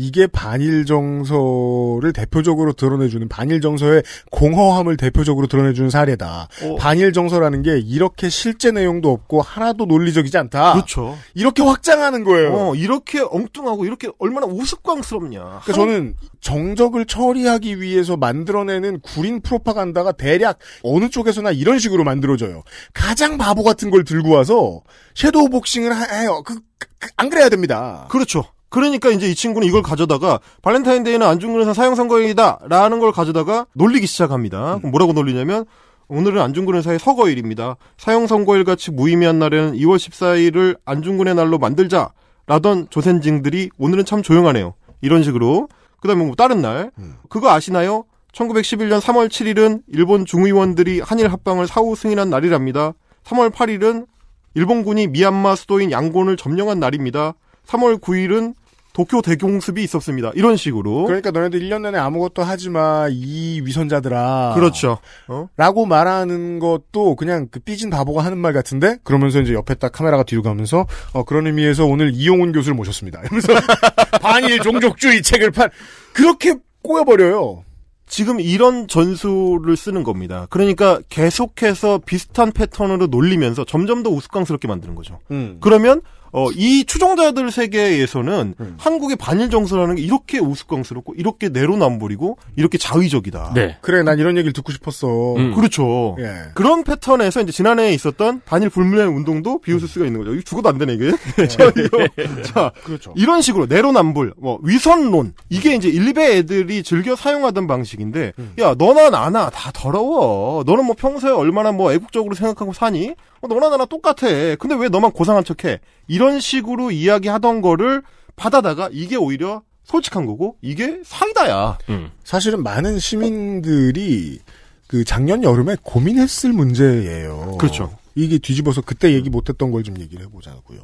이게 반일 정서를 대표적으로 드러내주는 반일 정서의 공허함을 대표적으로 드러내주는 사례다. 어. 반일 정서라는 게 이렇게 실제 내용도 없고 하나도 논리적이지 않다. 그렇죠. 이렇게 확장하는 거예요. 어, 이렇게 엉뚱하고 이렇게 얼마나 우스꽝스럽냐. 그러니까 한... 저는 정적을 처리하기 위해서 만들어내는 구린 프로파간다가 대략 어느 쪽에서나 이런 식으로 만들어져요. 가장 바보 같은 걸 들고 와서 섀도우 복싱을 해요. 그, 그, 그, 안 그래야 됩니다. 그렇죠. 그러니까 이제 이 친구는 이걸 가져다가 발렌타인데이는 안중근의사 사형선거일이다라는 걸 가져다가 놀리기 시작합니다. 음. 그럼 뭐라고 놀리냐면 오늘은 안중근의사의 서거일입니다. 사형선거일 같이 무의미한 날에는 2월 14일을 안중근의 날로 만들자. 라던 조센징들이 오늘은 참 조용하네요. 이런 식으로. 그 다음에 뭐 다른 날. 음. 그거 아시나요? 1911년 3월 7일은 일본 중의원들이 한일 합방을 사후 승인한 날이랍니다. 3월 8일은 일본군이 미얀마 수도인 양곤을 점령한 날입니다. 3월 9일은 도쿄 대공습이 있었습니다. 이런 식으로. 그러니까 너네들 1년 내내 아무것도 하지 마. 이 위선자들아. 그렇죠. 어? 라고 말하는 것도 그냥 그 삐진 바보가 하는 말 같은데 그러면서 이제 옆에 딱 카메라가 뒤로 가면서 어 그런 의미에서 오늘 이용훈 교수를 모셨습니다. 이러면서 [LAUGHS] 반일 종족주의 책을 판 그렇게 꼬여 버려요. 지금 이런 전술을 쓰는 겁니다. 그러니까 계속해서 비슷한 패턴으로 놀리면서 점점 더 우스꽝스럽게 만드는 거죠. 음. 그러면 어, 이 추종자들 세계에서는 음. 한국의 반일 정서라는 게 이렇게 우스꽝스럽고 이렇게 내로남불이고 이렇게 자의적이다. 네. 그래, 난 이런 얘기를 듣고 싶었어. 음. 그렇죠. 예. 그런 패턴에서 이제 지난해에 있었던 반일 불문의 운동도 비웃을 음. 수가 있는 거죠. 이거 죽어도 안 되네 이게. 네. [LAUGHS] 자, 이 [LAUGHS] 자, 그렇죠. 이런 식으로 내로남불, 뭐 위선론 이게 음. 이제 일베 애들이 즐겨 사용하던 방식인데, 음. 야 너나 나나 다 더러워. 너는 뭐 평소에 얼마나 뭐 애국적으로 생각하고 사니? 어, 너나 나나 똑같아. 근데 왜 너만 고상한 척해? 이런 식으로 이야기하던 거를 받아다가 이게 오히려 솔직한 거고 이게 사이다야. 음. 사실은 많은 시민들이 그 작년 여름에 고민했을 문제예요. 그렇죠. 이게 뒤집어서 그때 얘기 못했던 걸 좀 얘기를 해보자고요.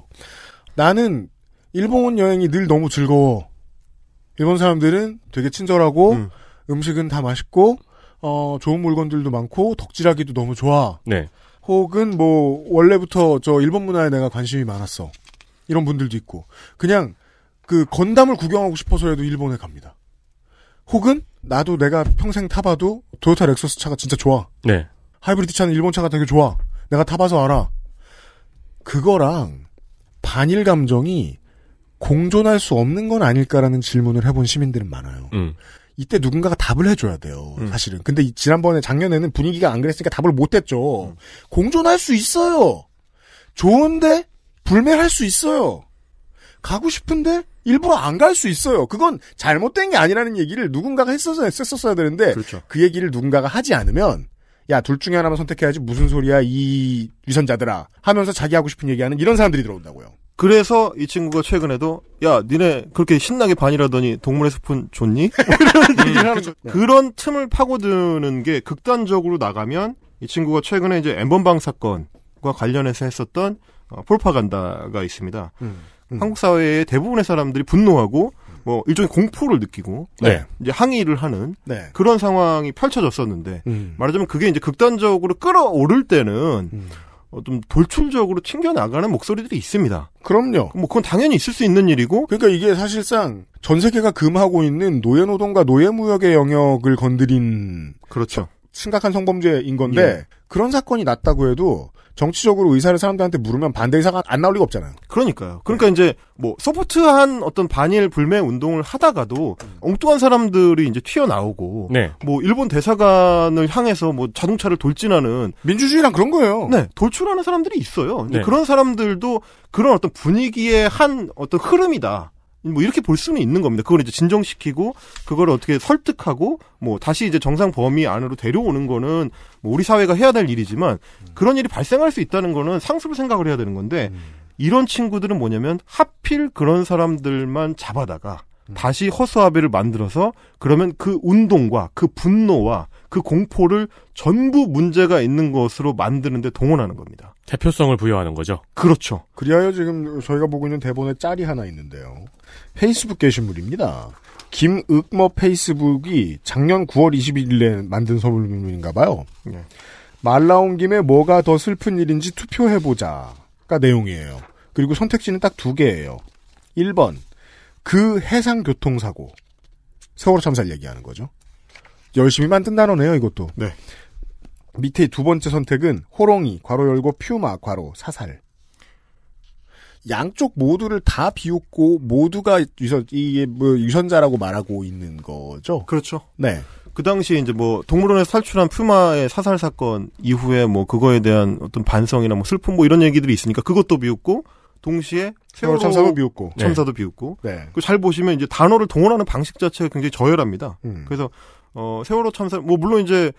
나는 일본 여행이 늘 너무 즐거워. 일본 사람들은 되게 친절하고 음. 식은다 맛있고 어 좋은 물건들도 많고 덕질하기도 너무 좋아. 네. 혹은 뭐 원래부터 저 일본 문화에 내가 관심이 많았어 이런 분들도 있고 그냥 그 건담을 구경하고 싶어서라도 일본에 갑니다. 혹은 나도 내가 평생 타봐도 도요타 렉서스 차가 진짜 좋아. 네. 하이브리드 차는 일본 차가 되게 좋아. 내가 타봐서 알아. 그거랑 반일 감정이 공존할 수 없는 건 아닐까라는 질문을 해본 시민들은 많아요. 음. 이때 누군가가 답을 해줘야 돼요. 음. 사실은. 근데 지난번에 작년에는 분위기가 안 그랬으니까 답을 못했죠. 음. 공존할 수 있어요. 좋은데 불매할 수 있어요. 가고 싶은데 일부러 안 갈 수 있어요. 그건 잘못된 게 아니라는 얘기를 누군가가 했었어야, 했었어야 되는데 그렇죠. 그 얘기를 누군가가 하지 않으면 야 둘 중에 하나만 선택해야지 무슨 소리야 이 위선자들아 하면서 자기 하고 싶은 얘기하는 이런 사람들이 들어온다고요. 그래서 이 친구가 최근에도 야 니네 그렇게 신나게 반이라더니 동물의 숲은 좋니? [LAUGHS] 뭐 음, 네. 그런 틈을 파고드는 게 극단적으로 나가면 이 친구가 최근에 이제 엠번방 사건과 관련해서 했었던 어, 폴파간다가 있습니다. 음. 음. 한국 사회의 대부분의 사람들이 분노하고 뭐 일종의 공포를 느끼고 네. 이제 항의를 하는 네. 그런 상황이 펼쳐졌었는데 음. 말하자면 그게 이제 극단적으로 끌어오를 때는 음. 어, 좀 돌출적으로 튕겨나가는 목소리들이 있습니다. 그럼요. 뭐 그건 당연히 있을 수 있는 일이고. 그러니까 이게 사실상 전 세계가 금하고 있는 노예노동과 노예무역의 영역을 건드린 그렇죠. 심각한 성범죄인 건데 예. 그런 사건이 났다고 해도 정치적으로 의사를 사람들한테 물으면 반대 의사가 안 나올 리가 없잖아요. 그러니까요. 그러니까 네. 이제 뭐 소프트한 어떤 반일 불매 운동을 하다가도 음. 엉뚱한 사람들이 이제 튀어나오고 네. 뭐 일본 대사관을 향해서 뭐 자동차를 돌진하는 민주주의랑 그런 거예요. 네. 돌출하는 사람들이 있어요. 네. 그런 사람들도 그런 어떤 분위기의 한 어떤 흐름이다. 뭐 이렇게 볼 수는 있는 겁니다. 그걸 이제 진정시키고 그걸 어떻게 설득하고 뭐 다시 이제 정상 범위 안으로 데려오는 거는 뭐 우리 사회가 해야 될 일이지만 그런 일이 발생할 수 있다는 거는 상수로 생각을 해야 되는 건데 음. 이런 친구들은 뭐냐면 하필 그런 사람들만 잡아다가 음. 다시 허수아비를 만들어서 그러면 그 운동과 그 분노와 그 공포를 전부 문제가 있는 것으로 만드는데 동원하는 겁니다. 대표성을 부여하는 거죠. 그렇죠. 그리하여 지금 저희가 보고 있는 대본에 짤이 하나 있는데요. 페이스북 게시물입니다. 김อ머 페이스북이 작년 9월 21일에 만든 서울인가 봐요. 네. 말 나온 김에 뭐가 더 슬픈 일인지 투표해보자가 내용이에요. 그리고 선택지는 딱 두 개예요. 1번 그 해상 교통사고 세월호 참사를 얘기하는 거죠. 열심히 만든 단어네요, 이것도. 네. 밑에 두 번째 선택은 호롱이 괄호 열고 퓨마 괄호 사살. 양쪽 모두를 다 비웃고 모두가 유선 이게 뭐 유선자라고 말하고 있는 거죠. 그렇죠. 네. 그 당시 에 이제 뭐 동물원에서 탈출한 퓨마의 사살 사건 이후에 뭐 그거에 대한 어떤 반성이나 뭐 슬픔 뭐 이런 얘기들이 있으니까 그것도 비웃고 동시에 세월호 참사도 비웃고 네. 참사도 네. 비웃고 네. 그 잘 보시면 이제 단어를 동원하는 방식 자체가 굉장히 저열합니다. 음. 그래서 어 세월호 참사 뭐 물론 이제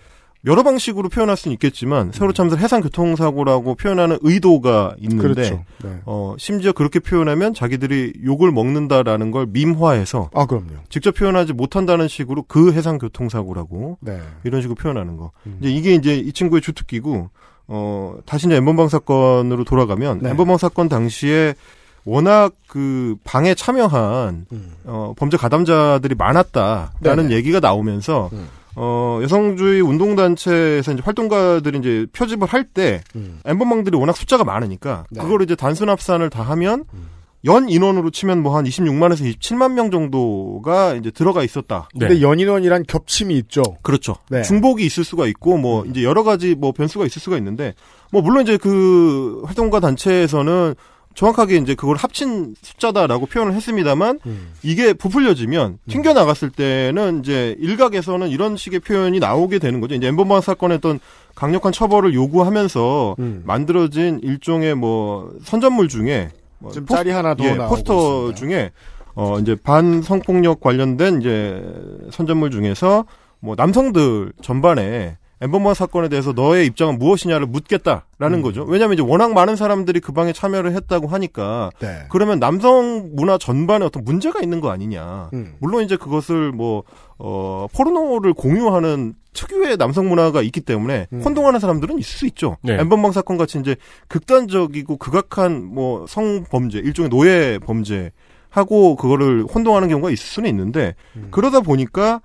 여러 방식으로 표현할 수는 있겠지만 세월호 음. 참사 해상 교통사고라고 표현하는 의도가 있는데 그렇죠. 네. 어 심지어 그렇게 표현하면 자기들이 욕을 먹는다라는 걸 밈화해서 아 그럼요 직접 표현하지 못한다는 식으로 그 해상 교통사고라고 네. 이런 식으로 표현하는 거 음. 이제 이게 이제 이 친구의 주특기고 어, 다시 이제 엠번방 사건으로 돌아가면 네. 엠번방 사건 당시에 워낙 그 방에 참여한 음. 어, 범죄 가담자들이 많았다라는 네네. 얘기가 나오면서 음. 어, 여성주의 운동단체에서 이제 활동가들이 이제 표집을 할 때, 음. 엠범방들이 워낙 숫자가 많으니까, 네. 그걸 이제 단순 합산을 다 하면, 음. 연 인원으로 치면 뭐 한 26만에서 27만 명 정도가 이제 들어가 있었다. 근데 네. 연 인원이란 겹침이 있죠. 그렇죠. 네. 중복이 있을 수가 있고 뭐 음. 이제 여러 가지 뭐 변수가 있을 수가 있는데 뭐 물론 이제 그 활동가 단체에서는 정확하게 이제 그걸 합친 숫자다라고 표현을 했습니다만 음. 이게 부풀려지면 음. 튕겨 나갔을 때는 이제 일각에서는 이런 식의 표현이 나오게 되는 거죠. 이제 엠범방 사건에 어떤 강력한 처벌을 요구하면서 음. 만들어진 일종의 뭐 선전물 중에 뭐 지금 포스, 짤이 하나 더 예, 포스터 있습니다. 중에 어 이제 반성폭력 관련된 이제 선전물 중에서 뭐 남성들 전반에 엠범버 사건에 대해서 너의 입장은 무엇이냐를 묻겠다라는 음. 거죠. 왜냐하면 이제 워낙 많은 사람들이 그 방에 참여를 했다고 하니까 네. 그러면 남성 문화 전반에 어떤 문제가 있는 거 아니냐. 음. 물론 이제 그것을 뭐 어, 포르노를 공유하는 특유의 남성 문화가 있기 때문에 음. 혼동하는 사람들은 있을 수 있죠. 네. 엠범방 사건 같이 이제 극단적이고 극악한 뭐 성범죄, 일종의 노예 범죄 하고 그거를 혼동하는 경우가 있을 수는 있는데 음. 그러다 보니까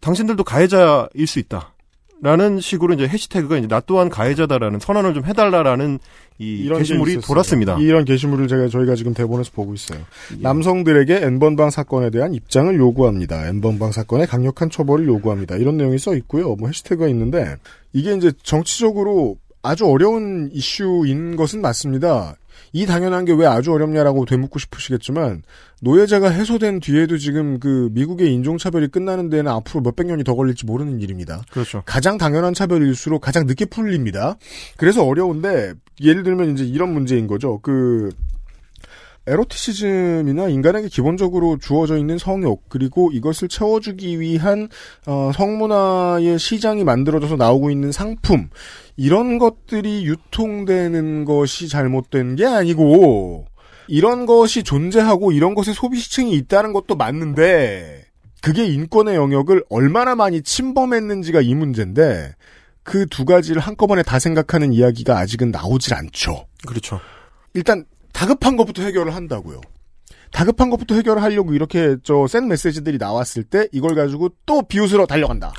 당신들도 가해자일 수 있다. 라는 식으로 이제 해시태그가 이제 나 또한 가해자다라는 선언을 좀 해달라라는 이 이런 게시물이 돌았습니다. 이런 게시물을 제가 저희가 지금 대본에서 보고 있어요. 예. 남성들에게 엔번방 사건에 대한 입장을 요구합니다. 엔번방 사건에 강력한 처벌을 요구합니다. 이런 내용이 써 있고요. 뭐 해시태그가 있는데 이게 이제 정치적으로 아주 어려운 이슈인 것은 맞습니다. 이 당연한 게 왜 아주 어렵냐라고 되묻고 싶으시겠지만 노예제가 해소된 뒤에도 지금 그 미국의 인종차별이 끝나는 데는 앞으로 몇백 년이 더 걸릴지 모르는 일입니다. 그렇죠. 가장 당연한 차별일수록 가장 늦게 풀립니다. 그래서 어려운데 예를 들면 이제 이런 문제인 거죠. 그 에로티시즘이나 인간에게 기본적으로 주어져 있는 성욕 그리고 이것을 채워주기 위한 어, 성문화의 시장이 만들어져서 나오고 있는 상품 이런 것들이 유통되는 것이 잘못된 게 아니고 이런 것이 존재하고 이런 것의 소비 시층이 있다는 것도 맞는데 그게 인권의 영역을 얼마나 많이 침범했는지가 이 문제인데 그 두 가지를 한꺼번에 다 생각하는 이야기가 아직은 나오질 않죠. 그렇죠. 일단 다급한 것부터 해결을 한다고요. 다급한 것부터 해결을 하려고 이렇게 저 센 메시지들이 나왔을 때 이걸 가지고 또 비웃으러 달려간다.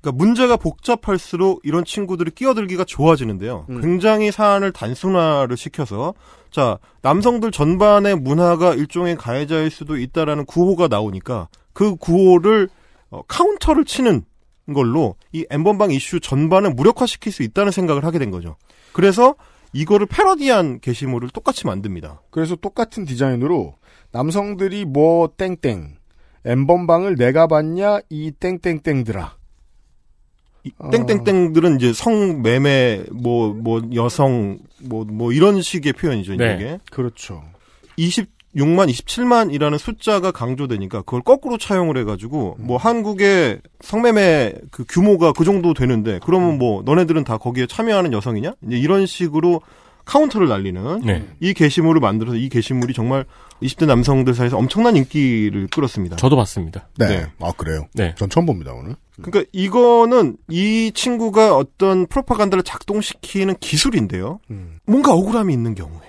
그러니까 문제가 복잡할수록 이런 친구들이 끼어들기가 좋아지는데요. 음. 굉장히 사안을 단순화를 시켜서 자 남성들 전반의 문화가 일종의 가해자일 수도 있다라는 구호가 나오니까 그 구호를 어, 카운터를 치는 걸로 이 엠번방 이슈 전반을 무력화시킬 수 있다는 생각을 하게 된 거죠. 그래서 이거를 패러디한 게시물을 똑같이 만듭니다. 그래서 똑같은 디자인으로 남성들이 뭐 땡땡 엠번방을 내가 봤냐 이 땡땡땡들아 땡땡땡들은 이제 성매매 뭐 뭐 여성 뭐뭐 뭐 이런 식의 표현이죠 네. 이게 그렇죠 6만 27만이라는 숫자가 강조되니까 그걸 거꾸로 차용을 해가지고 음. 뭐 한국의 성매매 그 규모가 그 정도 되는데 그러면 음. 뭐 너네들은 다 거기에 참여하는 여성이냐? 이제 이런 식으로 카운터를 날리는 네. 이 게시물을 만들어서 이 게시물이 정말 20대 남성들 사이에서 엄청난 인기를 끌었습니다. 저도 봤습니다. 네. 네. 아 그래요? 네. 전 처음 봅니다 오늘. 그러니까 이거는 이 친구가 어떤 프로파간다를 작동시키는 기술인데요. 음. 뭔가 억울함이 있는 경우에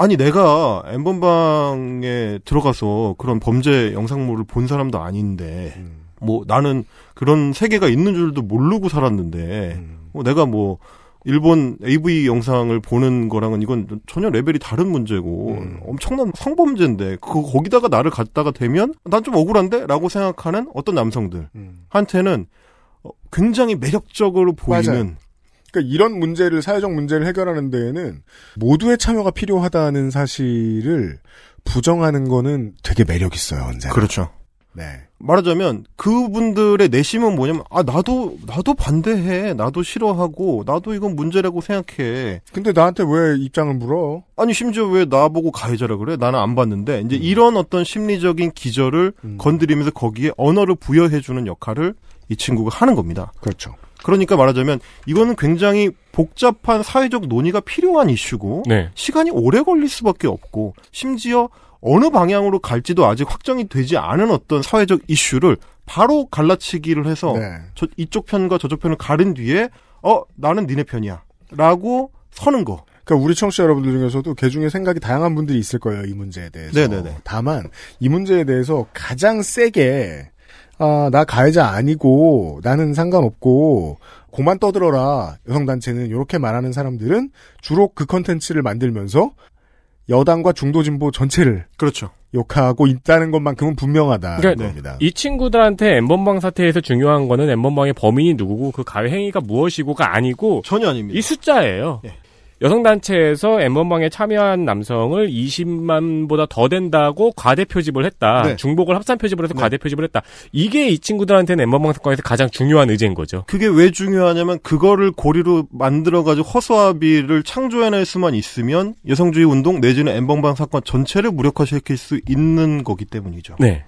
아니 내가 엠번방에 들어가서 그런 범죄 영상물을 본 사람도 아닌데 음. 뭐 나는 그런 세계가 있는 줄도 모르고 살았는데 음. 어, 내가 뭐 일본 AV 영상을 보는 거랑은 이건 전혀 레벨이 다른 문제고 음. 엄청난 성범죄인데 그 거기다가 나를 갖다가 대면 난 좀 억울한데라고 생각하는 어떤 남성들한테는 음. 어, 굉장히 매력적으로 보이는 맞아요. 그러니까 이런 문제를 사회적 문제를 해결하는 데에는 모두의 참여가 필요하다는 사실을 부정하는 거는 되게 매력 있어요 언제 그렇죠. 네. 말하자면 그분들의 내심은 뭐냐면 아 나도 나도 반대해 나도 싫어하고 나도 이건 문제라고 생각해. 근데 나한테 왜 입장을 물어? 아니 심지어 왜 나보고 가해자라 그래? 나는 안 봤는데 이제 음. 이런 어떤 심리적인 기절을 음. 건드리면서 거기에 언어를 부여해주는 역할을 이 친구가 하는 겁니다. 그렇죠. 그러니까 말하자면 이거는 굉장히 복잡한 사회적 논의가 필요한 이슈고 네. 시간이 오래 걸릴 수밖에 없고 심지어 어느 방향으로 갈지도 아직 확정이 되지 않은 어떤 사회적 이슈를 바로 갈라치기를 해서 네. 저, 이쪽 편과 저쪽 편을 가른 뒤에 어 나는 니네 편이야라고 서는 거. 그러니까 우리 청취자 여러분들 중에서도 개 그 중에 생각이 다양한 분들이 있을 거예요 이 문제에 대해서. 네네네. 네, 네. 다만 이 문제에 대해서 가장 세게 아, 나 가해자 아니고 나는 상관없고 고만 떠들어라 여성단체는 이렇게 말하는 사람들은 주로 그 컨텐츠를 만들면서 여당과 중도 진보 전체를 그렇죠. 욕하고 있다는 것만큼은 분명하다. 그러니까 겁니다. 네. 네. 이 친구들한테 엠번방 사태에서 중요한 거는 엠번방의 범인이 누구고 그 가해 행위가 무엇이고가 아니고 전혀 아닙니다. 이 숫자예요. 예. 여성단체에서 엠번방에 참여한 남성을 20만보다 더 된다고 과대 표집을 했다. 네. 중복을 합산 표집을 해서 네. 과대 표집을 했다. 이게 이 친구들한테는 엠번방 사건에서 가장 중요한 의제인 거죠. 그게 왜 중요하냐면 그거를 고리로 만들어가지고 허수아비를 창조해낼 수만 있으면 여성주의 운동 내지는 엠번방 사건 전체를 무력화시킬 수 있는 거기 때문이죠. 네.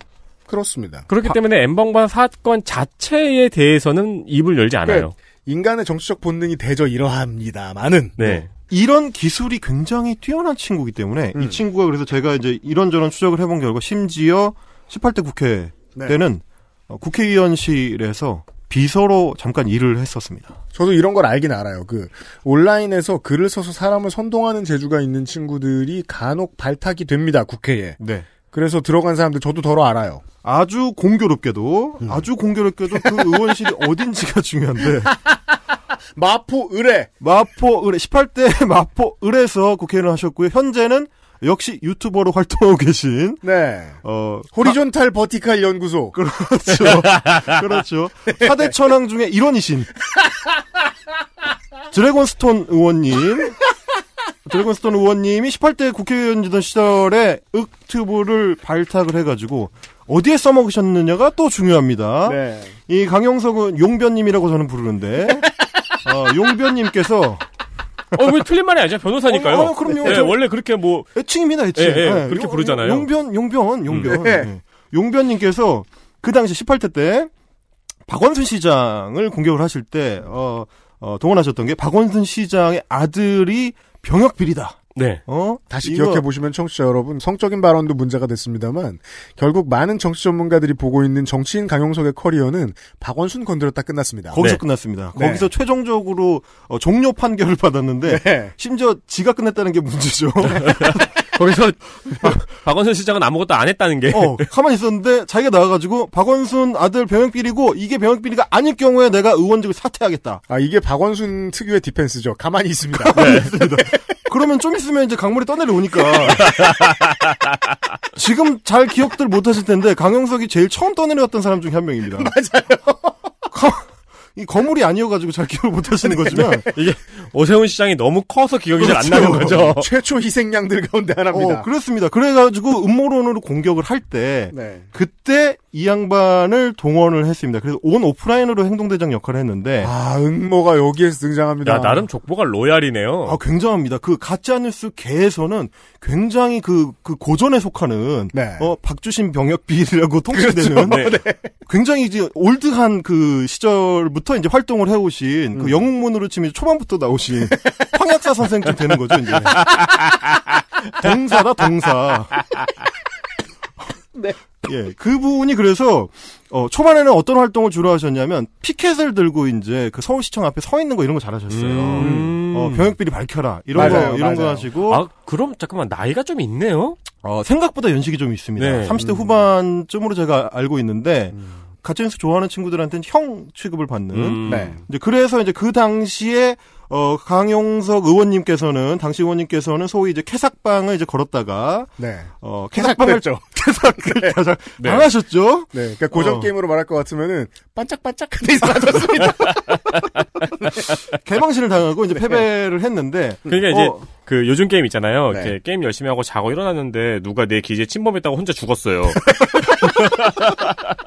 그렇습니다. 그렇기 바... 때문에 엠번방 사건 자체에 대해서는 입을 열지 않아요. 그 인간의 정치적 본능이 대저 이러합니다만은 네. 이런 기술이 굉장히 뛰어난 친구기 이 때문에 음. 이 친구가 그래서 제가 이제 이런저런 추적을 해본 결과 심지어 18대 국회 네. 때는 어, 국회의원실에서 비서로 잠깐 일을 했었습니다. 저도 이런 걸 알긴 알아요. 그 온라인에서 글을 써서 사람을 선동하는 재주가 있는 친구들이 간혹 발탁이 됩니다. 국회에. 네. 그래서 들어간 사람들 저도 더러 알아요. 아주 공교롭게도 음. 아주 공교롭게도 그 의원실이 [LAUGHS] 어딘지가 중요한데 마포 의뢰. 마포 의뢰. 18대 [LAUGHS] 마포 의뢰에서 국회의원 하셨고요. 현재는 역시 유튜버로 활동하고 계신 네. 어 호리존탈 하... 버티칼 연구소 [LAUGHS] 그렇죠 그렇죠 사대 천왕 중에 일원이신 [LAUGHS] 드래곤스톤 의원님 드래곤스톤 의원님이 18대 국회의원이던 시절에 윽튜브를 발탁을 해가지고 어디에 써먹으셨느냐가 또 중요합니다. 네. 이 강영석은 용변님이라고 저는 부르는데 어, 용변님께서 어, 왜 틀린 말이 아니죠? 변호사니까요. 어, 어, 그럼요. 네, 예, 저... 원래 그렇게 뭐. 애칭입니다, 애칭. 예, 예, 네, 그렇게 용, 부르잖아요. 용변, 용변, 용변. 음. 네. 예. 용변님께서 그 당시 18대 때 박원순 시장을 공격을 하실 때, 어, 어, 동원하셨던 게 박원순 시장의 아들이 병역 비리다. 네. 어? 다시 기억해 보시면 청취자 여러분 성적인 발언도 문제가 됐습니다만 결국 많은 정치 전문가들이 보고 있는 정치인 강용석의 커리어는 박원순 건드렸다 끝났습니다. 거기서 네. 끝났습니다. 네. 거기서 최종적으로 어, 종료 판결을 받았는데 네. 심지어 지가 끝냈다는 게 문제죠. [LAUGHS] 거기서 [LAUGHS] 박원순 시장은 아무것도 안 했다는 게. 어, 가만히 있었는데 자기가 나와가지고 박원순 아들 병역비리고 이게 병역비리가 아닐 경우에 내가 의원직을 사퇴하겠다. 아 이게 박원순 특유의 디펜스죠. 가만히 있습니다. 가만히 네. 있습니다. 그러면 좀 있으면 이제 강물이 떠내려오니까. [LAUGHS] 지금 잘 기억들 못하실 텐데 강영석이 제일 처음 떠내려왔던 사람 중에 한 명입니다. [LAUGHS] 맞아요. 이 거물이 아니어가지고 잘 기억을 못 하시는 네, 거지만. 네. 이게 오세훈 시장이 너무 커서 기억이 그렇죠. 잘안 나는 거죠. [LAUGHS] 최초 희생양들 가운데 하나입니다. 어, 그렇습니다. 그래가지고 음모론으로 공격을 할 때. 네. 그때 이 양반을 동원을 했습니다. 그래서 온 오프라인으로 행동대장 역할을 했는데 아 응모가 여기에서 등장합니다. 야, 나름 족보가 로얄이네요. 아 굉장합니다. 그 가짜 뉴스 개에서는 굉장히 그, 그 고전에 속하는 네. 어 박주신 병역비라고 통칭되는 그렇죠. [LAUGHS] 네. 굉장히 이제 올드한 그 시절부터 이제 활동을 해오신 그 음. 그 영웅문으로 치면 초반부터 나오신 [LAUGHS] 황약사 선생쯤 되는 거죠 이제 동사다 동사. 네. [LAUGHS] 예, 그분이 부 그래서 어, 초반에는 어떤 활동을 주로 하셨냐면 피켓을 들고 이제 그 서울시청 앞에 서 있는 거 이런 거 잘하셨어요. 음. 어, 병역비리 밝혀라 이런 맞아요, 거 이런 맞아요. 거 하시고. 아 그럼 잠깐만 나이가 좀 있네요. 어, 생각보다 연식이 좀 있습니다. 네. 30대 음. 후반쯤으로 제가 알고 있는데. 음. 가짜뉴스 좋아하는 친구들한테는 형 취급을 받는. 음. 네. 이제 그래서 이제 그 당시에 어, 강용석 의원님께서는, 당시 의원님께서는 소위 이제 캐삭방을 이제 걸었다가. 네. 어, 캐삭방을. 캐삭 [LAUGHS] 캐삭 네. 안 네. 하셨죠? 네. 그러니까 고정게임으로 어. 말할 것 같으면은, 반짝반짝한 데 사라졌습니다. [LAUGHS] 개방신을 당하고 이제 네. 패배를 했는데. 그러니까 이제, 어, 그 요즘 게임 있잖아요. 네. 이렇게 게임 열심히 하고 자고 일어났는데, 누가 내 기지에 침범했다고 혼자 죽었어요. [LAUGHS]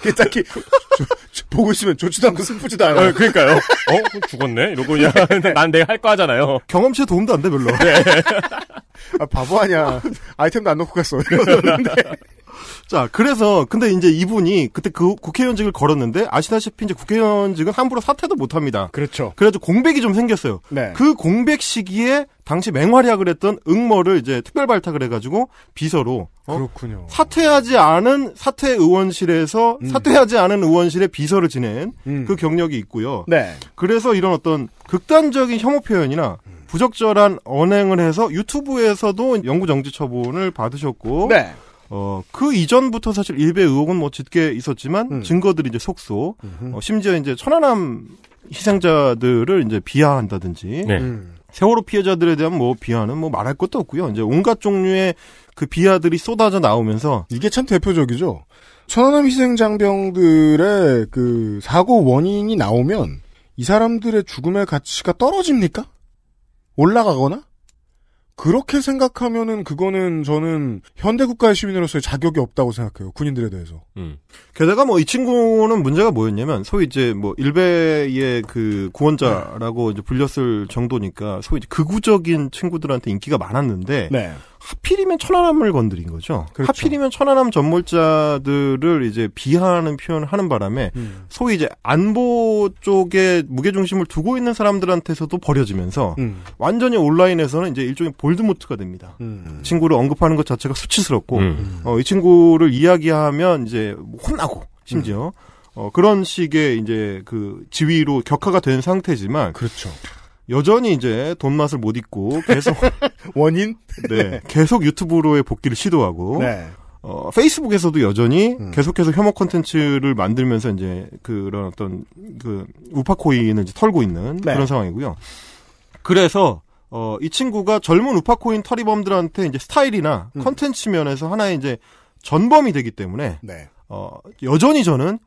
그게 딱히 [LAUGHS] 보고 있으면 좋지도 않고 슬프지도 않아요. 어, 그러니까요. [LAUGHS] 어? 죽었네? 이러고 그냥 네. 난 내가 할 거 하잖아요. 경험치에 도움도 안 돼 별로. 네. [LAUGHS] 아, 바보 아니야. 아이템도 안놓고 갔어. 이러는데. 자, 그래서 근데 이제 이분이 그때 그 국회의원직을 걸었는데 아시다시피 이제 국회의원직은 함부로 사퇴도 못 합니다. 그렇죠. 그래서 공백이 좀 생겼어요. 네. 그 공백 시기에 당시 맹활약을 했던 응모를 이제 특별 발탁을 해가지고 비서로 어? 그렇군요. 사퇴하지 않은 사퇴 의원실에서 음. 사퇴하지 않은 의원실의 비서를 지낸 음. 그 경력이 있고요. 네. 그래서 이런 어떤 극단적인 혐오 표현이나 부적절한 언행을 해서 유튜브에서도 영구 정지 처분을 받으셨고 네. 어, 그 이전부터 사실 일베 의혹은 뭐 짙게 있었지만 음. 증거들이 이제 속소, 어, 심지어 이제 천안함 희생자들을 이제 비하한다든지 네. 음. 세월호 피해자들에 대한 뭐 비하는 뭐 말할 것도 없고요. 이제 온갖 종류의 그 비하들이 쏟아져 나오면서 이게 참 대표적이죠. 천안함 희생장병들의 그 사고 원인이 나오면 이 사람들의 죽음의 가치가 떨어집니까? 올라가거나 그렇게 생각하면은 그거는 저는 현대 국가의 시민으로서의 자격이 없다고 생각해요. 군인들에 대해서. 음. 게다가 뭐 이 친구는 문제가 뭐였냐면 소위 이제 뭐 일베의 그 구원자라고 네. 이제 불렸을 정도니까 소위 극우적인 친구들한테 인기가 많았는데 네. 하필이면 천안함을 건드린 거죠. 그렇죠. 하필이면 천안함 전몰자들을 이제 비하하는 표현을 하는 바람에 음. 소위 이제 안보 쪽에 무게중심을 두고 있는 사람들한테서도 버려지면서 음. 완전히 온라인에서는 이제 일종의 볼드모트가 됩니다. 음. 친구를 언급하는 것 자체가 수치스럽고 음. 어, 이 친구를 이야기하면 이제 혼나고 심지어 음. 어, 그런 식의 이제 그 지위로 격화가 된 상태지만 그렇죠. 여전히 이제 돈 맛을 못 잊고 계속 [LAUGHS] 원인 네 계속 유튜브로의 복귀를 시도하고 네. 어, 페이스북에서도 여전히 음. 계속해서 혐오 콘텐츠를 만들면서 이제 그런 어떤 그 우파 코인을 이제 털고 있는 네. 그런 상황이고요. 그래서 어, 이 친구가 젊은 우파 코인 터리범들한테 이제 스타일이나 음. 컨텐츠 면에서 하나의 이제 전범이 되기 때문에 네. 어, 여전히 저는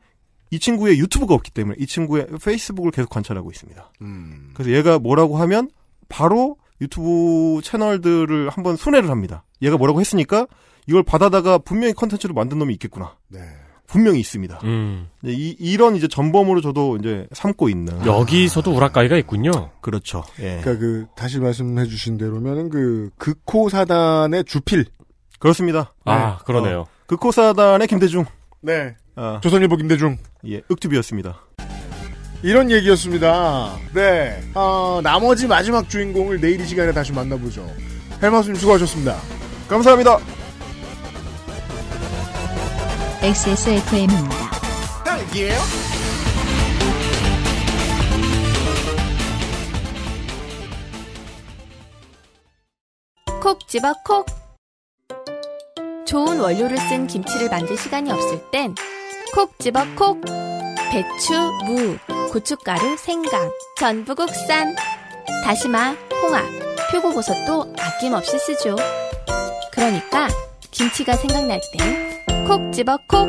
이 친구의 유튜브가 없기 때문에 이 친구의 페이스북을 계속 관찰하고 있습니다. 음. 그래서 얘가 뭐라고 하면 바로 유튜브 채널들을 한번 순회를 합니다. 얘가 뭐라고 했으니까 이걸 받아다가 분명히 컨텐츠로 만든 놈이 있겠구나. 네. 분명히 있습니다. 음. 이, 런 이제 전범으로 저도 이제 삼고 있는. 여기서도 우락가이가 있군요. 그렇죠. 예. 그러니까 그 다시 말씀해 주신 대로면그 극호 사단의 주필. 그렇습니다. 아, 네. 그러네요. 어, 극호 사단의 김대중. 네. 아. 조선일보 김대중. 예, 윽투비였습니다. 이런 얘기였습니다. 네. 어, 나머지 마지막 주인공을 내일 이 시간에 다시 만나보죠. 헬마스님 수고하셨습니다. 감사합니다. XSFM입니다. 딸기예요? 콕 집어 콕. 좋은 원료를 쓴 김치를 만들 시간이 없을 땐콕 집어 콕 배추, 무, 고춧가루, 생강, 전북국산 다시마, 홍합, 표고버섯도 아낌없이 쓰죠. 그러니까 김치가 생각날 땐콕 집어 콕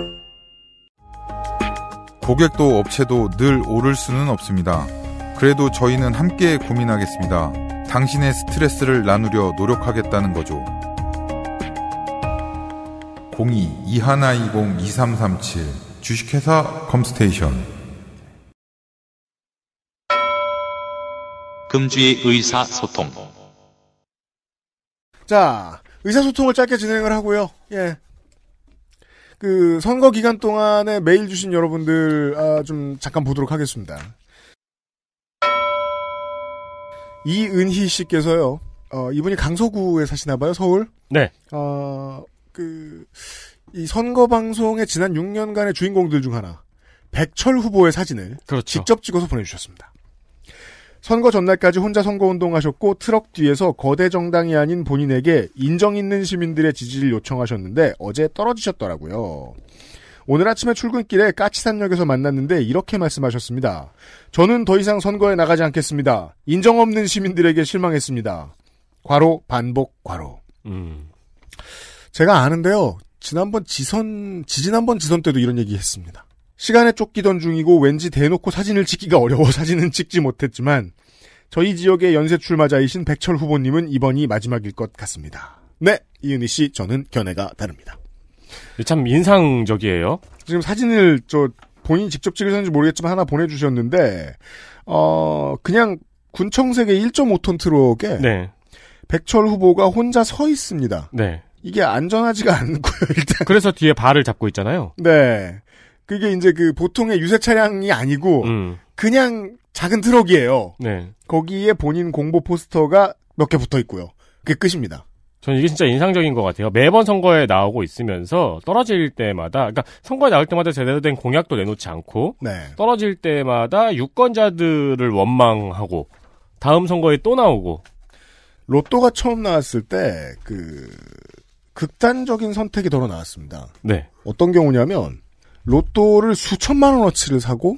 고객도 업체도 늘 오를 수는 없습니다. 그래도 저희는 함께 고민하겠습니다. 당신의 스트레스를 나누려 노력하겠다는 거죠. 02-2120-2337 주식회사 컴스테이션 금주의 의사소통 자 의사소통을 짧게 진행을 하고요 예. 그 선거 기간 동안에 메일 주신 여러분들 아, 좀 잠깐 보도록 하겠습니다 이은희 씨께서요 어, 이분이 강서구에 사시나 봐요 서울 네. 어, 그이 선거 방송의 지난 6년간의 주인공들 중 하나 백철 후보의 사진을 그렇죠. 직접 찍어서 보내주셨습니다. 선거 전날까지 혼자 선거운동하셨고 트럭 뒤에서 거대 정당이 아닌 본인에게 인정 있는 시민들의 지지를 요청하셨는데 어제 떨어지셨더라고요. 오늘 아침에 출근길에 까치산역에서 만났는데 이렇게 말씀하셨습니다. 저는 더 이상 선거에 나가지 않겠습니다. 인정 없는 시민들에게 실망했습니다. 과로 반복 과로. 음. 제가 아는데요. 지난번 지선, 지지난번 지선 때도 이런 얘기 했습니다. 시간에 쫓기던 중이고 왠지 대놓고 사진을 찍기가 어려워 [LAUGHS] 사진은 찍지 못했지만 저희 지역의 연쇄 출마자이신 백철 후보님은 이번이 마지막일 것 같습니다. 네, 이은희 씨, 저는 견해가 다릅니다. 참 인상적이에요. 지금 사진을 저 본인이 직접 찍으셨는지 모르겠지만 하나 보내주셨는데 어 그냥 군청색의 1.5톤 트럭에 네. 백철 후보가 혼자 서 있습니다. 네. 이게 안전하지가 않고요, [LAUGHS] 일단. 그래서 뒤에 발을 잡고 있잖아요. 네. 그게 이제 그 보통의 유세 차량이 아니고 음. 그냥 작은 트럭이에요. 네. 거기에 본인 공보 포스터가 몇 개 붙어 있고요. 그게 끝입니다. 저는 이게 진짜 인상적인 것 같아요. 매번 선거에 나오고 있으면서 떨어질 때마다, 그러니까 선거에 나올 때마다 제대로 된 공약도 내놓지 않고 네. 떨어질 때마다 유권자들을 원망하고 다음 선거에 또 나오고. 로또가 처음 나왔을 때그 극단적인 선택이 덜어 나왔습니다. 네. 어떤 경우냐면 로또를 수천만 원어치를 사고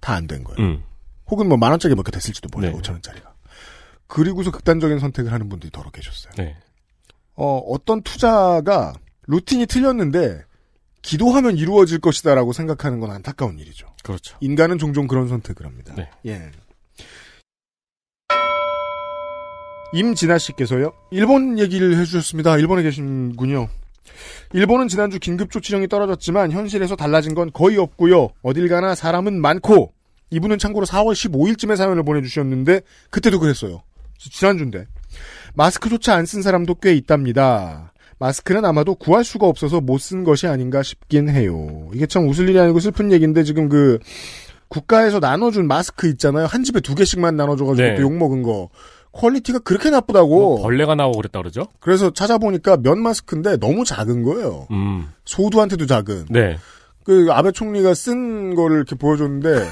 다 안 된 거예요. 음. 혹은 뭐 만 원짜리 몇개 됐을지도 몰라요. 네. 오천 원짜리가. 그리고서 극단적인 선택을 하는 분들이 더러 계셨어요. 네. 어, 어떤 투자가 루틴이 틀렸는데 기도하면 이루어질 것이다라고 생각하는 건 안타까운 일이죠. 그렇죠. 인간은 종종 그런 선택을 합니다. 네. 예. 임진아 씨께서요. 일본 얘기를 해주셨습니다. 일본에 계신군요. 일본은 지난주 긴급조치령이 떨어졌지만 현실에서 달라진 건 거의 없고요. 어딜 가나 사람은 많고 이분은 참고로 4월 15일쯤에 사연을 보내주셨는데 그때도 그랬어요. 지난주인데 마스크조차 안 쓴 사람도 꽤 있답니다. 마스크는 아마도 구할 수가 없어서 못 쓴 것이 아닌가 싶긴 해요. 이게 참 웃을 일이 아니고 슬픈 얘기인데 지금 그 국가에서 나눠준 마스크 있잖아요. 한 집에 두 개씩만 나눠줘가지고 네. 욕먹은 거. 퀄리티가 그렇게 나쁘다고. 뭐 벌레가 나오고 그랬다 그러죠? 그래서 찾아보니까 면 마스크인데 너무 작은 거예요. 음. 소두한테도 작은. 네. 그 아베 총리가 쓴 거를 이렇게 보여줬는데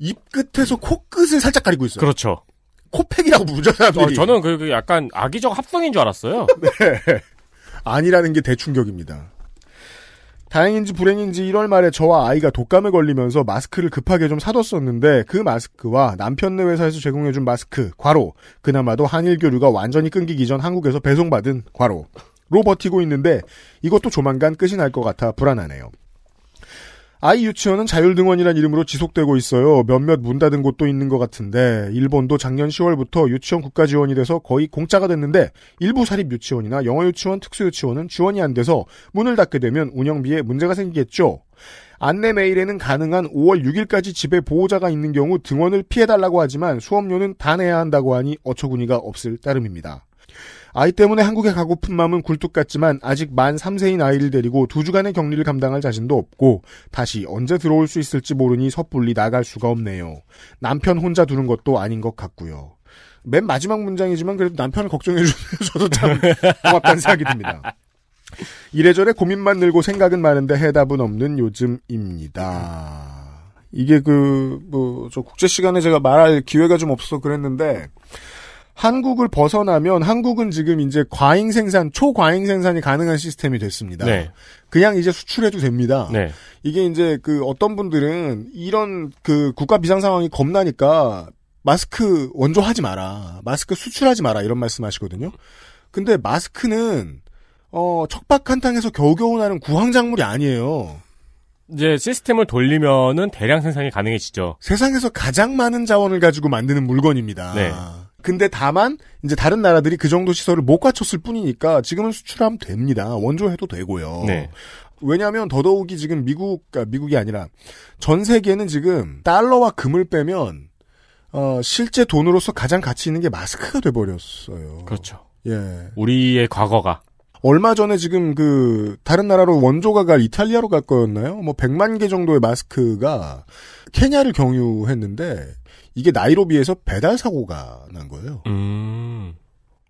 입 끝에서 코 끝을 살짝 가리고 있어요. 그렇죠. 코팩이라고 부르죠 어, 사람들이. 어, 저는 그, 그 약간 악의적 합성인 줄 알았어요. [LAUGHS] 네. 아니라는 게 대충격입니다. 다행인지 불행인지 1월 말에 저와 아이가 독감에 걸리면서 마스크를 급하게 좀 사뒀었는데 그 마스크와 남편네 회사에서 제공해준 마스크 과로 그나마도 한일 교류가 완전히 끊기기 전 한국에서 배송받은 과로 로 버티고 있는데 이것도 조만간 끝이 날 것 같아 불안하네요. 아이 유치원은 자율등원이란 이름으로 지속되고 있어요. 몇몇 문 닫은 곳도 있는 것 같은데 일본도 작년 10월부터 유치원 국가 지원이 돼서 거의 공짜가 됐는데 일부 사립 유치원이나 영어 유치원, 특수 유치원은 지원이 안 돼서 문을 닫게 되면 운영비에 문제가 생기겠죠. 안내 메일에는 가능한 5월 6일까지 집에 보호자가 있는 경우 등원을 피해달라고 하지만 수업료는 다 내야 한다고 하니 어처구니가 없을 따름입니다. 아이 때문에 한국에 가고픈 마음은 굴뚝 같지만 아직 만 3세인 아이를 데리고 두 주간의 격리를 감당할 자신도 없고 다시 언제 들어올 수 있을지 모르니 섣불리 나갈 수가 없네요. 남편 혼자 두는 것도 아닌 것 같고요. 맨 마지막 문장이지만 그래도 남편을 걱정해 주셔서 참 [LAUGHS] 고맙다는 생각이 듭니다. 이래저래 고민만 늘고 생각은 많은데 해답은 없는 요즘입니다. 이게 그, 뭐, 저 국제 시간에 제가 말할 기회가 좀 없어서 그랬는데, 한국을 벗어나면 한국은 지금 이제 과잉 생산, 초과잉 생산이 가능한 시스템이 됐습니다. 네. 그냥 이제 수출해도 됩니다. 네. 이게 이제 그 어떤 분들은 이런 그 국가 비상 상황이 겁나니까 마스크 원조하지 마라. 마스크 수출하지 마라. 이런 말씀 하시거든요. 근데 마스크는 어, 척박한탕에서 겨우겨우 나는 구황작물이 아니에요. 이제 시스템을 돌리면은 대량 생산이 가능해지죠. 세상에서 가장 많은 자원을 가지고 만드는 물건입니다. 네. 근데 다만 이제 다른 나라들이 그 정도 시설을 못 갖췄을 뿐이니까 지금은 수출하면 됩니다. 원조해도 되고요. 네. 왜냐하면 더더욱이 지금 미국 아, 미국이 아니라 전 세계는 지금 달러와 금을 빼면 어, 실제 돈으로서 가장 가치 있는 게 마스크가 돼 버렸어요. 그렇죠. 예. 우리의 과거가 얼마 전에 지금 그 다른 나라로 원조가 갈 이탈리아로 갈 거였나요? 뭐 100만 개 정도의 마스크가 케냐를 경유했는데 이게 나이로비에서 배달 사고가 난 거예요. 음.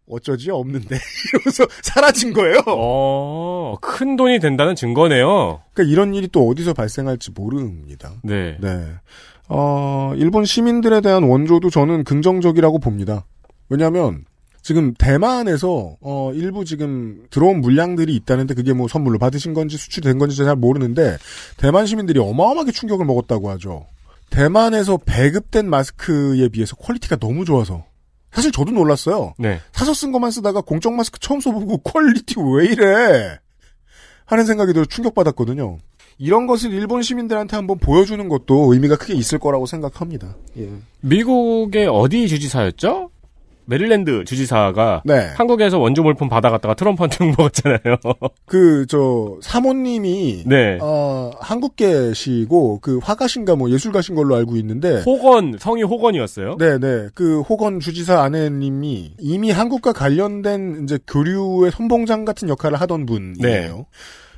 어쩌지 없는데 [LAUGHS] 이러면서 사라진 거예요. 어, 큰 돈이 된다는 증거네요. 그러니까 이런 일이 또 어디서 발생할지 모릅니다. 네. 네. 어, 일본 시민들에 대한 원조도 저는 긍정적이라고 봅니다. 왜냐하면 지금 대만에서 어, 일부 지금 들어온 물량들이 있다는데 그게 뭐 선물로 받으신 건지 수출된 건지 잘 모르는데 대만 시민들이 어마어마하게 충격을 먹었다고 하죠. 대만에서 배급된 마스크에 비해서 퀄리티가 너무 좋아서 사실 저도 놀랐어요. 네. 사서 쓴 것만 쓰다가 공적 마스크 처음 써보고 [LAUGHS] 퀄리티 왜 이래 하는 생각이 들어 충격받았거든요. 이런 것을 일본 시민들한테 한번 보여주는 것도 의미가 크게 있을 거라고 생각합니다. 예. 미국의 어디 주지사였죠? 메릴랜드 주지사가 네. 한국에서 원조 물품 받아갔다가 트럼프한테 욕먹었잖아요. [LAUGHS] 그 저 사모님이 네. 어, 한국계시고 그 화가신가 뭐 예술가신 걸로 알고 있는데 호건 성이 호건이었어요. 네네 네. 그 호건 주지사 아내님이 이미 한국과 관련된 이제 교류의 선봉장 같은 역할을 하던 분이에요. 네.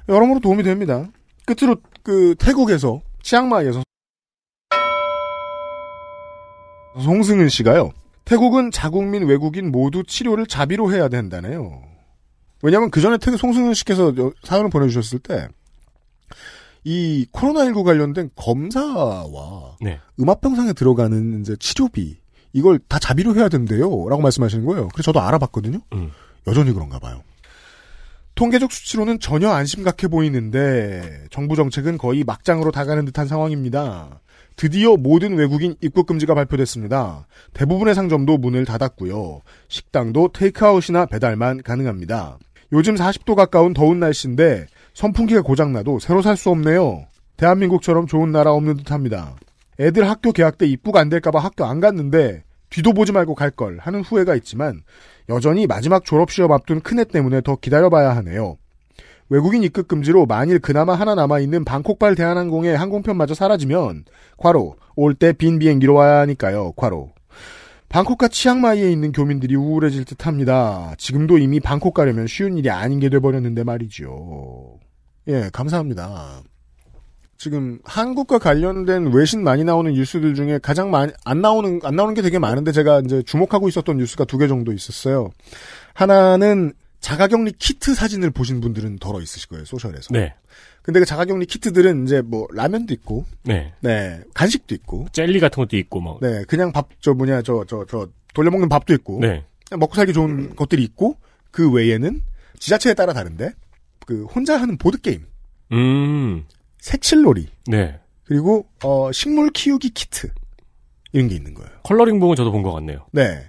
여러모로 도움이 됩니다. 끝으로 그 태국에서 치앙마이에서 송승은 씨가요. 태국은 자국민 외국인 모두 치료를 자비로 해야 된다네요. 왜냐하면 그 전에 태국 송승윤 씨께서 사연을 보내주셨을 때 이 코로나19 관련된 검사와 네. 음압병상에 들어가는 이제 치료비 이걸 다 자비로 해야 된대요라고 말씀하시는 거예요. 그래서 저도 알아봤거든요. 음. 여전히 그런가 봐요. 통계적 수치로는 전혀 안심각해 보이는데 정부 정책은 거의 막장으로 다가는 듯한 상황입니다. 드디어 모든 외국인 입국 금지가 발표됐습니다. 대부분의 상점도 문을 닫았고요. 식당도 테이크아웃이나 배달만 가능합니다. 요즘 40도 가까운 더운 날씨인데 선풍기가 고장나도 새로 살 수 없네요. 대한민국처럼 좋은 나라 없는 듯합니다. 애들 학교 개학 때 입국 안 될까봐 학교 안 갔는데 뒤도 보지 말고 갈 걸 하는 후회가 있지만 여전히 마지막 졸업 시험 앞둔 큰애 때문에 더 기다려봐야 하네요. 외국인 입국 금지로 만일 그나마 하나 남아있는 방콕발 대한항공의 항공편마저 사라지면 과로 올 때 빈 비행기로 와야 하니까요. 과로 방콕과 치앙마이에 있는 교민들이 우울해질 듯합니다. 지금도 이미 방콕 가려면 쉬운 일이 아닌 게 돼버렸는데 말이죠. 예, 감사합니다. 지금 한국과 관련된 외신 많이 나오는 뉴스들 중에 가장 많이 안 나오는 안 나오는 게 되게 많은데 제가 이제 주목하고 있었던 뉴스가 두 개 정도 있었어요. 하나는 자가격리 키트 사진을 보신 분들은 덜어 있으실 거예요 소셜에서. 네. 근데 그 자가격리 키트들은 이제 뭐 라면도 있고, 네, 네 간식도 있고, 젤리 같은 것도 있고 뭐, 네 그냥 밥 저 뭐냐 저 저 저 돌려 먹는 밥도 있고, 네 먹고 살기 좋은 음. 것들이 있고 그 외에는 지자체에 따라 다른데 그 혼자 하는 보드 게임, 음, 색칠놀이, 네 그리고 어 식물 키우기 키트 이런 게 있는 거예요. 컬러링북은 저도 본 것 같네요. 네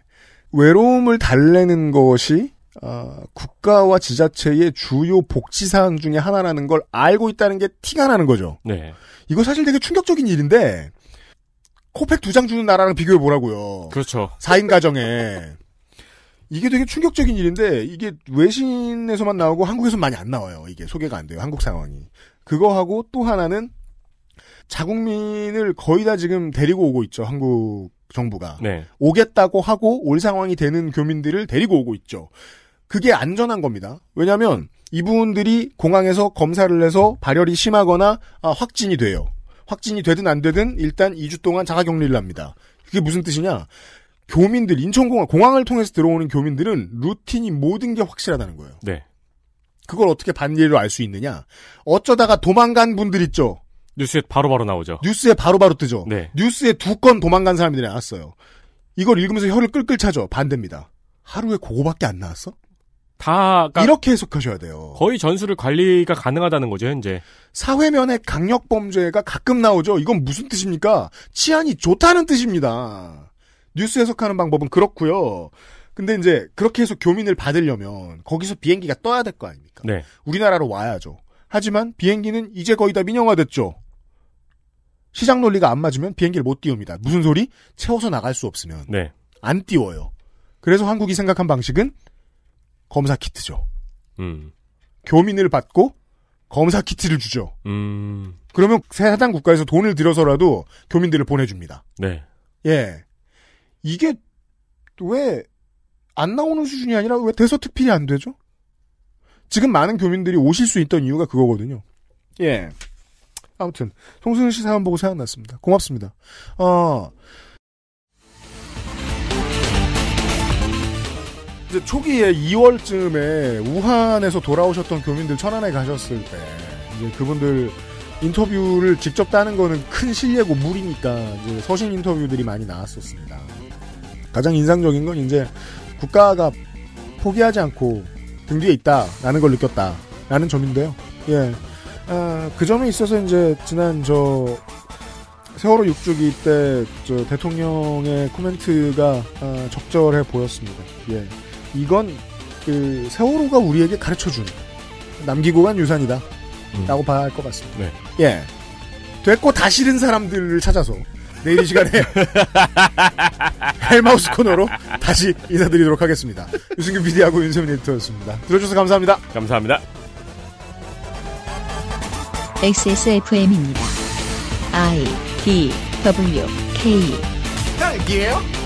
외로움을 달래는 것이 어, 국가와 지자체의 주요 복지 사항 중에 하나라는 걸 알고 있다는 게 티가 나는 거죠. 네. 이거 사실 되게 충격적인 일인데 코팩 두 장 주는 나라랑 비교해 보라고요. 그렇죠. 4인 가정에 이게 되게 충격적인 일인데 이게 외신에서만 나오고 한국에서 많이 안 나와요. 이게 소개가 안 돼요. 한국 상황이. 그거하고 또 하나는 자국민을 거의 다 지금 데리고 오고 있죠. 한국 정부가 네. 오겠다고 하고 올 상황이 되는 교민들을 데리고 오고 있죠. 그게 안전한 겁니다. 왜냐하면 이분들이 공항에서 검사를 해서 발열이 심하거나 아, 확진이 돼요. 확진이 되든 안 되든 일단 2주 동안 자가격리를 합니다. 그게 무슨 뜻이냐? 교민들 인천공항 공항을 통해서 들어오는 교민들은 루틴이 모든 게 확실하다는 거예요. 네. 그걸 어떻게 반예로 알 수 있느냐? 어쩌다가 도망간 분들 있죠. 뉴스에 바로바로 바로 나오죠. 뉴스에 바로바로 바로 뜨죠. 네. 뉴스에 두 건 도망간 사람들이 나왔어요. 이걸 읽으면서 혀를 끌끌 차죠. 반대입니다. 하루에 그거밖에 안 나왔어? 다 그러니까 이렇게 해석하셔야 돼요. 거의 전술을 관리가 가능하다는 거죠 현재. 사회면의 강력 범죄가 가끔 나오죠. 이건 무슨 뜻입니까? 치안이 좋다는 뜻입니다. 뉴스 해석하는 방법은 그렇고요. 근데 이제 그렇게 해서 교민을 받으려면 거기서 비행기가 떠야 될 거 아닙니까? 네. 우리나라로 와야죠. 하지만 비행기는 이제 거의 다 민영화됐죠. 시장 논리가 안 맞으면 비행기를 못 띄웁니다. 무슨 소리? 채워서 나갈 수 없으면. 네. 안 띄워요. 그래서 한국이 생각한 방식은 검사 키트죠. 음. 교민을 받고 검사 키트를 주죠. 음. 그러면 새 해당 국가에서 돈을 들여서라도 교민들을 보내줍니다. 네. 예. 이게 왜 안 나오는 수준이 아니라 왜 대서특필이 안 되죠? 지금 많은 교민들이 오실 수 있던 이유가 그거거든요. 예. 아무튼 송승현 씨 사연 보고 생각났습니다. 고맙습니다. 어, 초기에 2월쯤에 우한에서 돌아오셨던 교민들 천안에 가셨을 때 이제 그분들 인터뷰를 직접 따는 거는 큰 실례고 무리니까 이제 서신 인터뷰들이 많이 나왔었습니다. 가장 인상적인 건 이제 국가가 포기하지 않고 등 뒤에 있다라는 걸 느꼈다라는 점인데요. 예. 아, 그 점에 있어서 이제 지난 저 세월호 6주기 때 대통령의 코멘트가 아, 적절해 보였습니다. 예. 이건 그 세월호가 우리에게 가르쳐준 남기고 간 유산이다. 음. 라고 봐야 할 것 같습니다. 네. 예. 됐고 다 싫은 사람들을 찾아서 내일 이 시간에 [LAUGHS] 헬마우스 코너로 다시 인사드리도록 하겠습니다. 유승균 PD하고 윤세민 에디터였습니다. 들어주셔서 감사합니다. 감사합니다. XSFM입니다. I D W K. 딸기예요?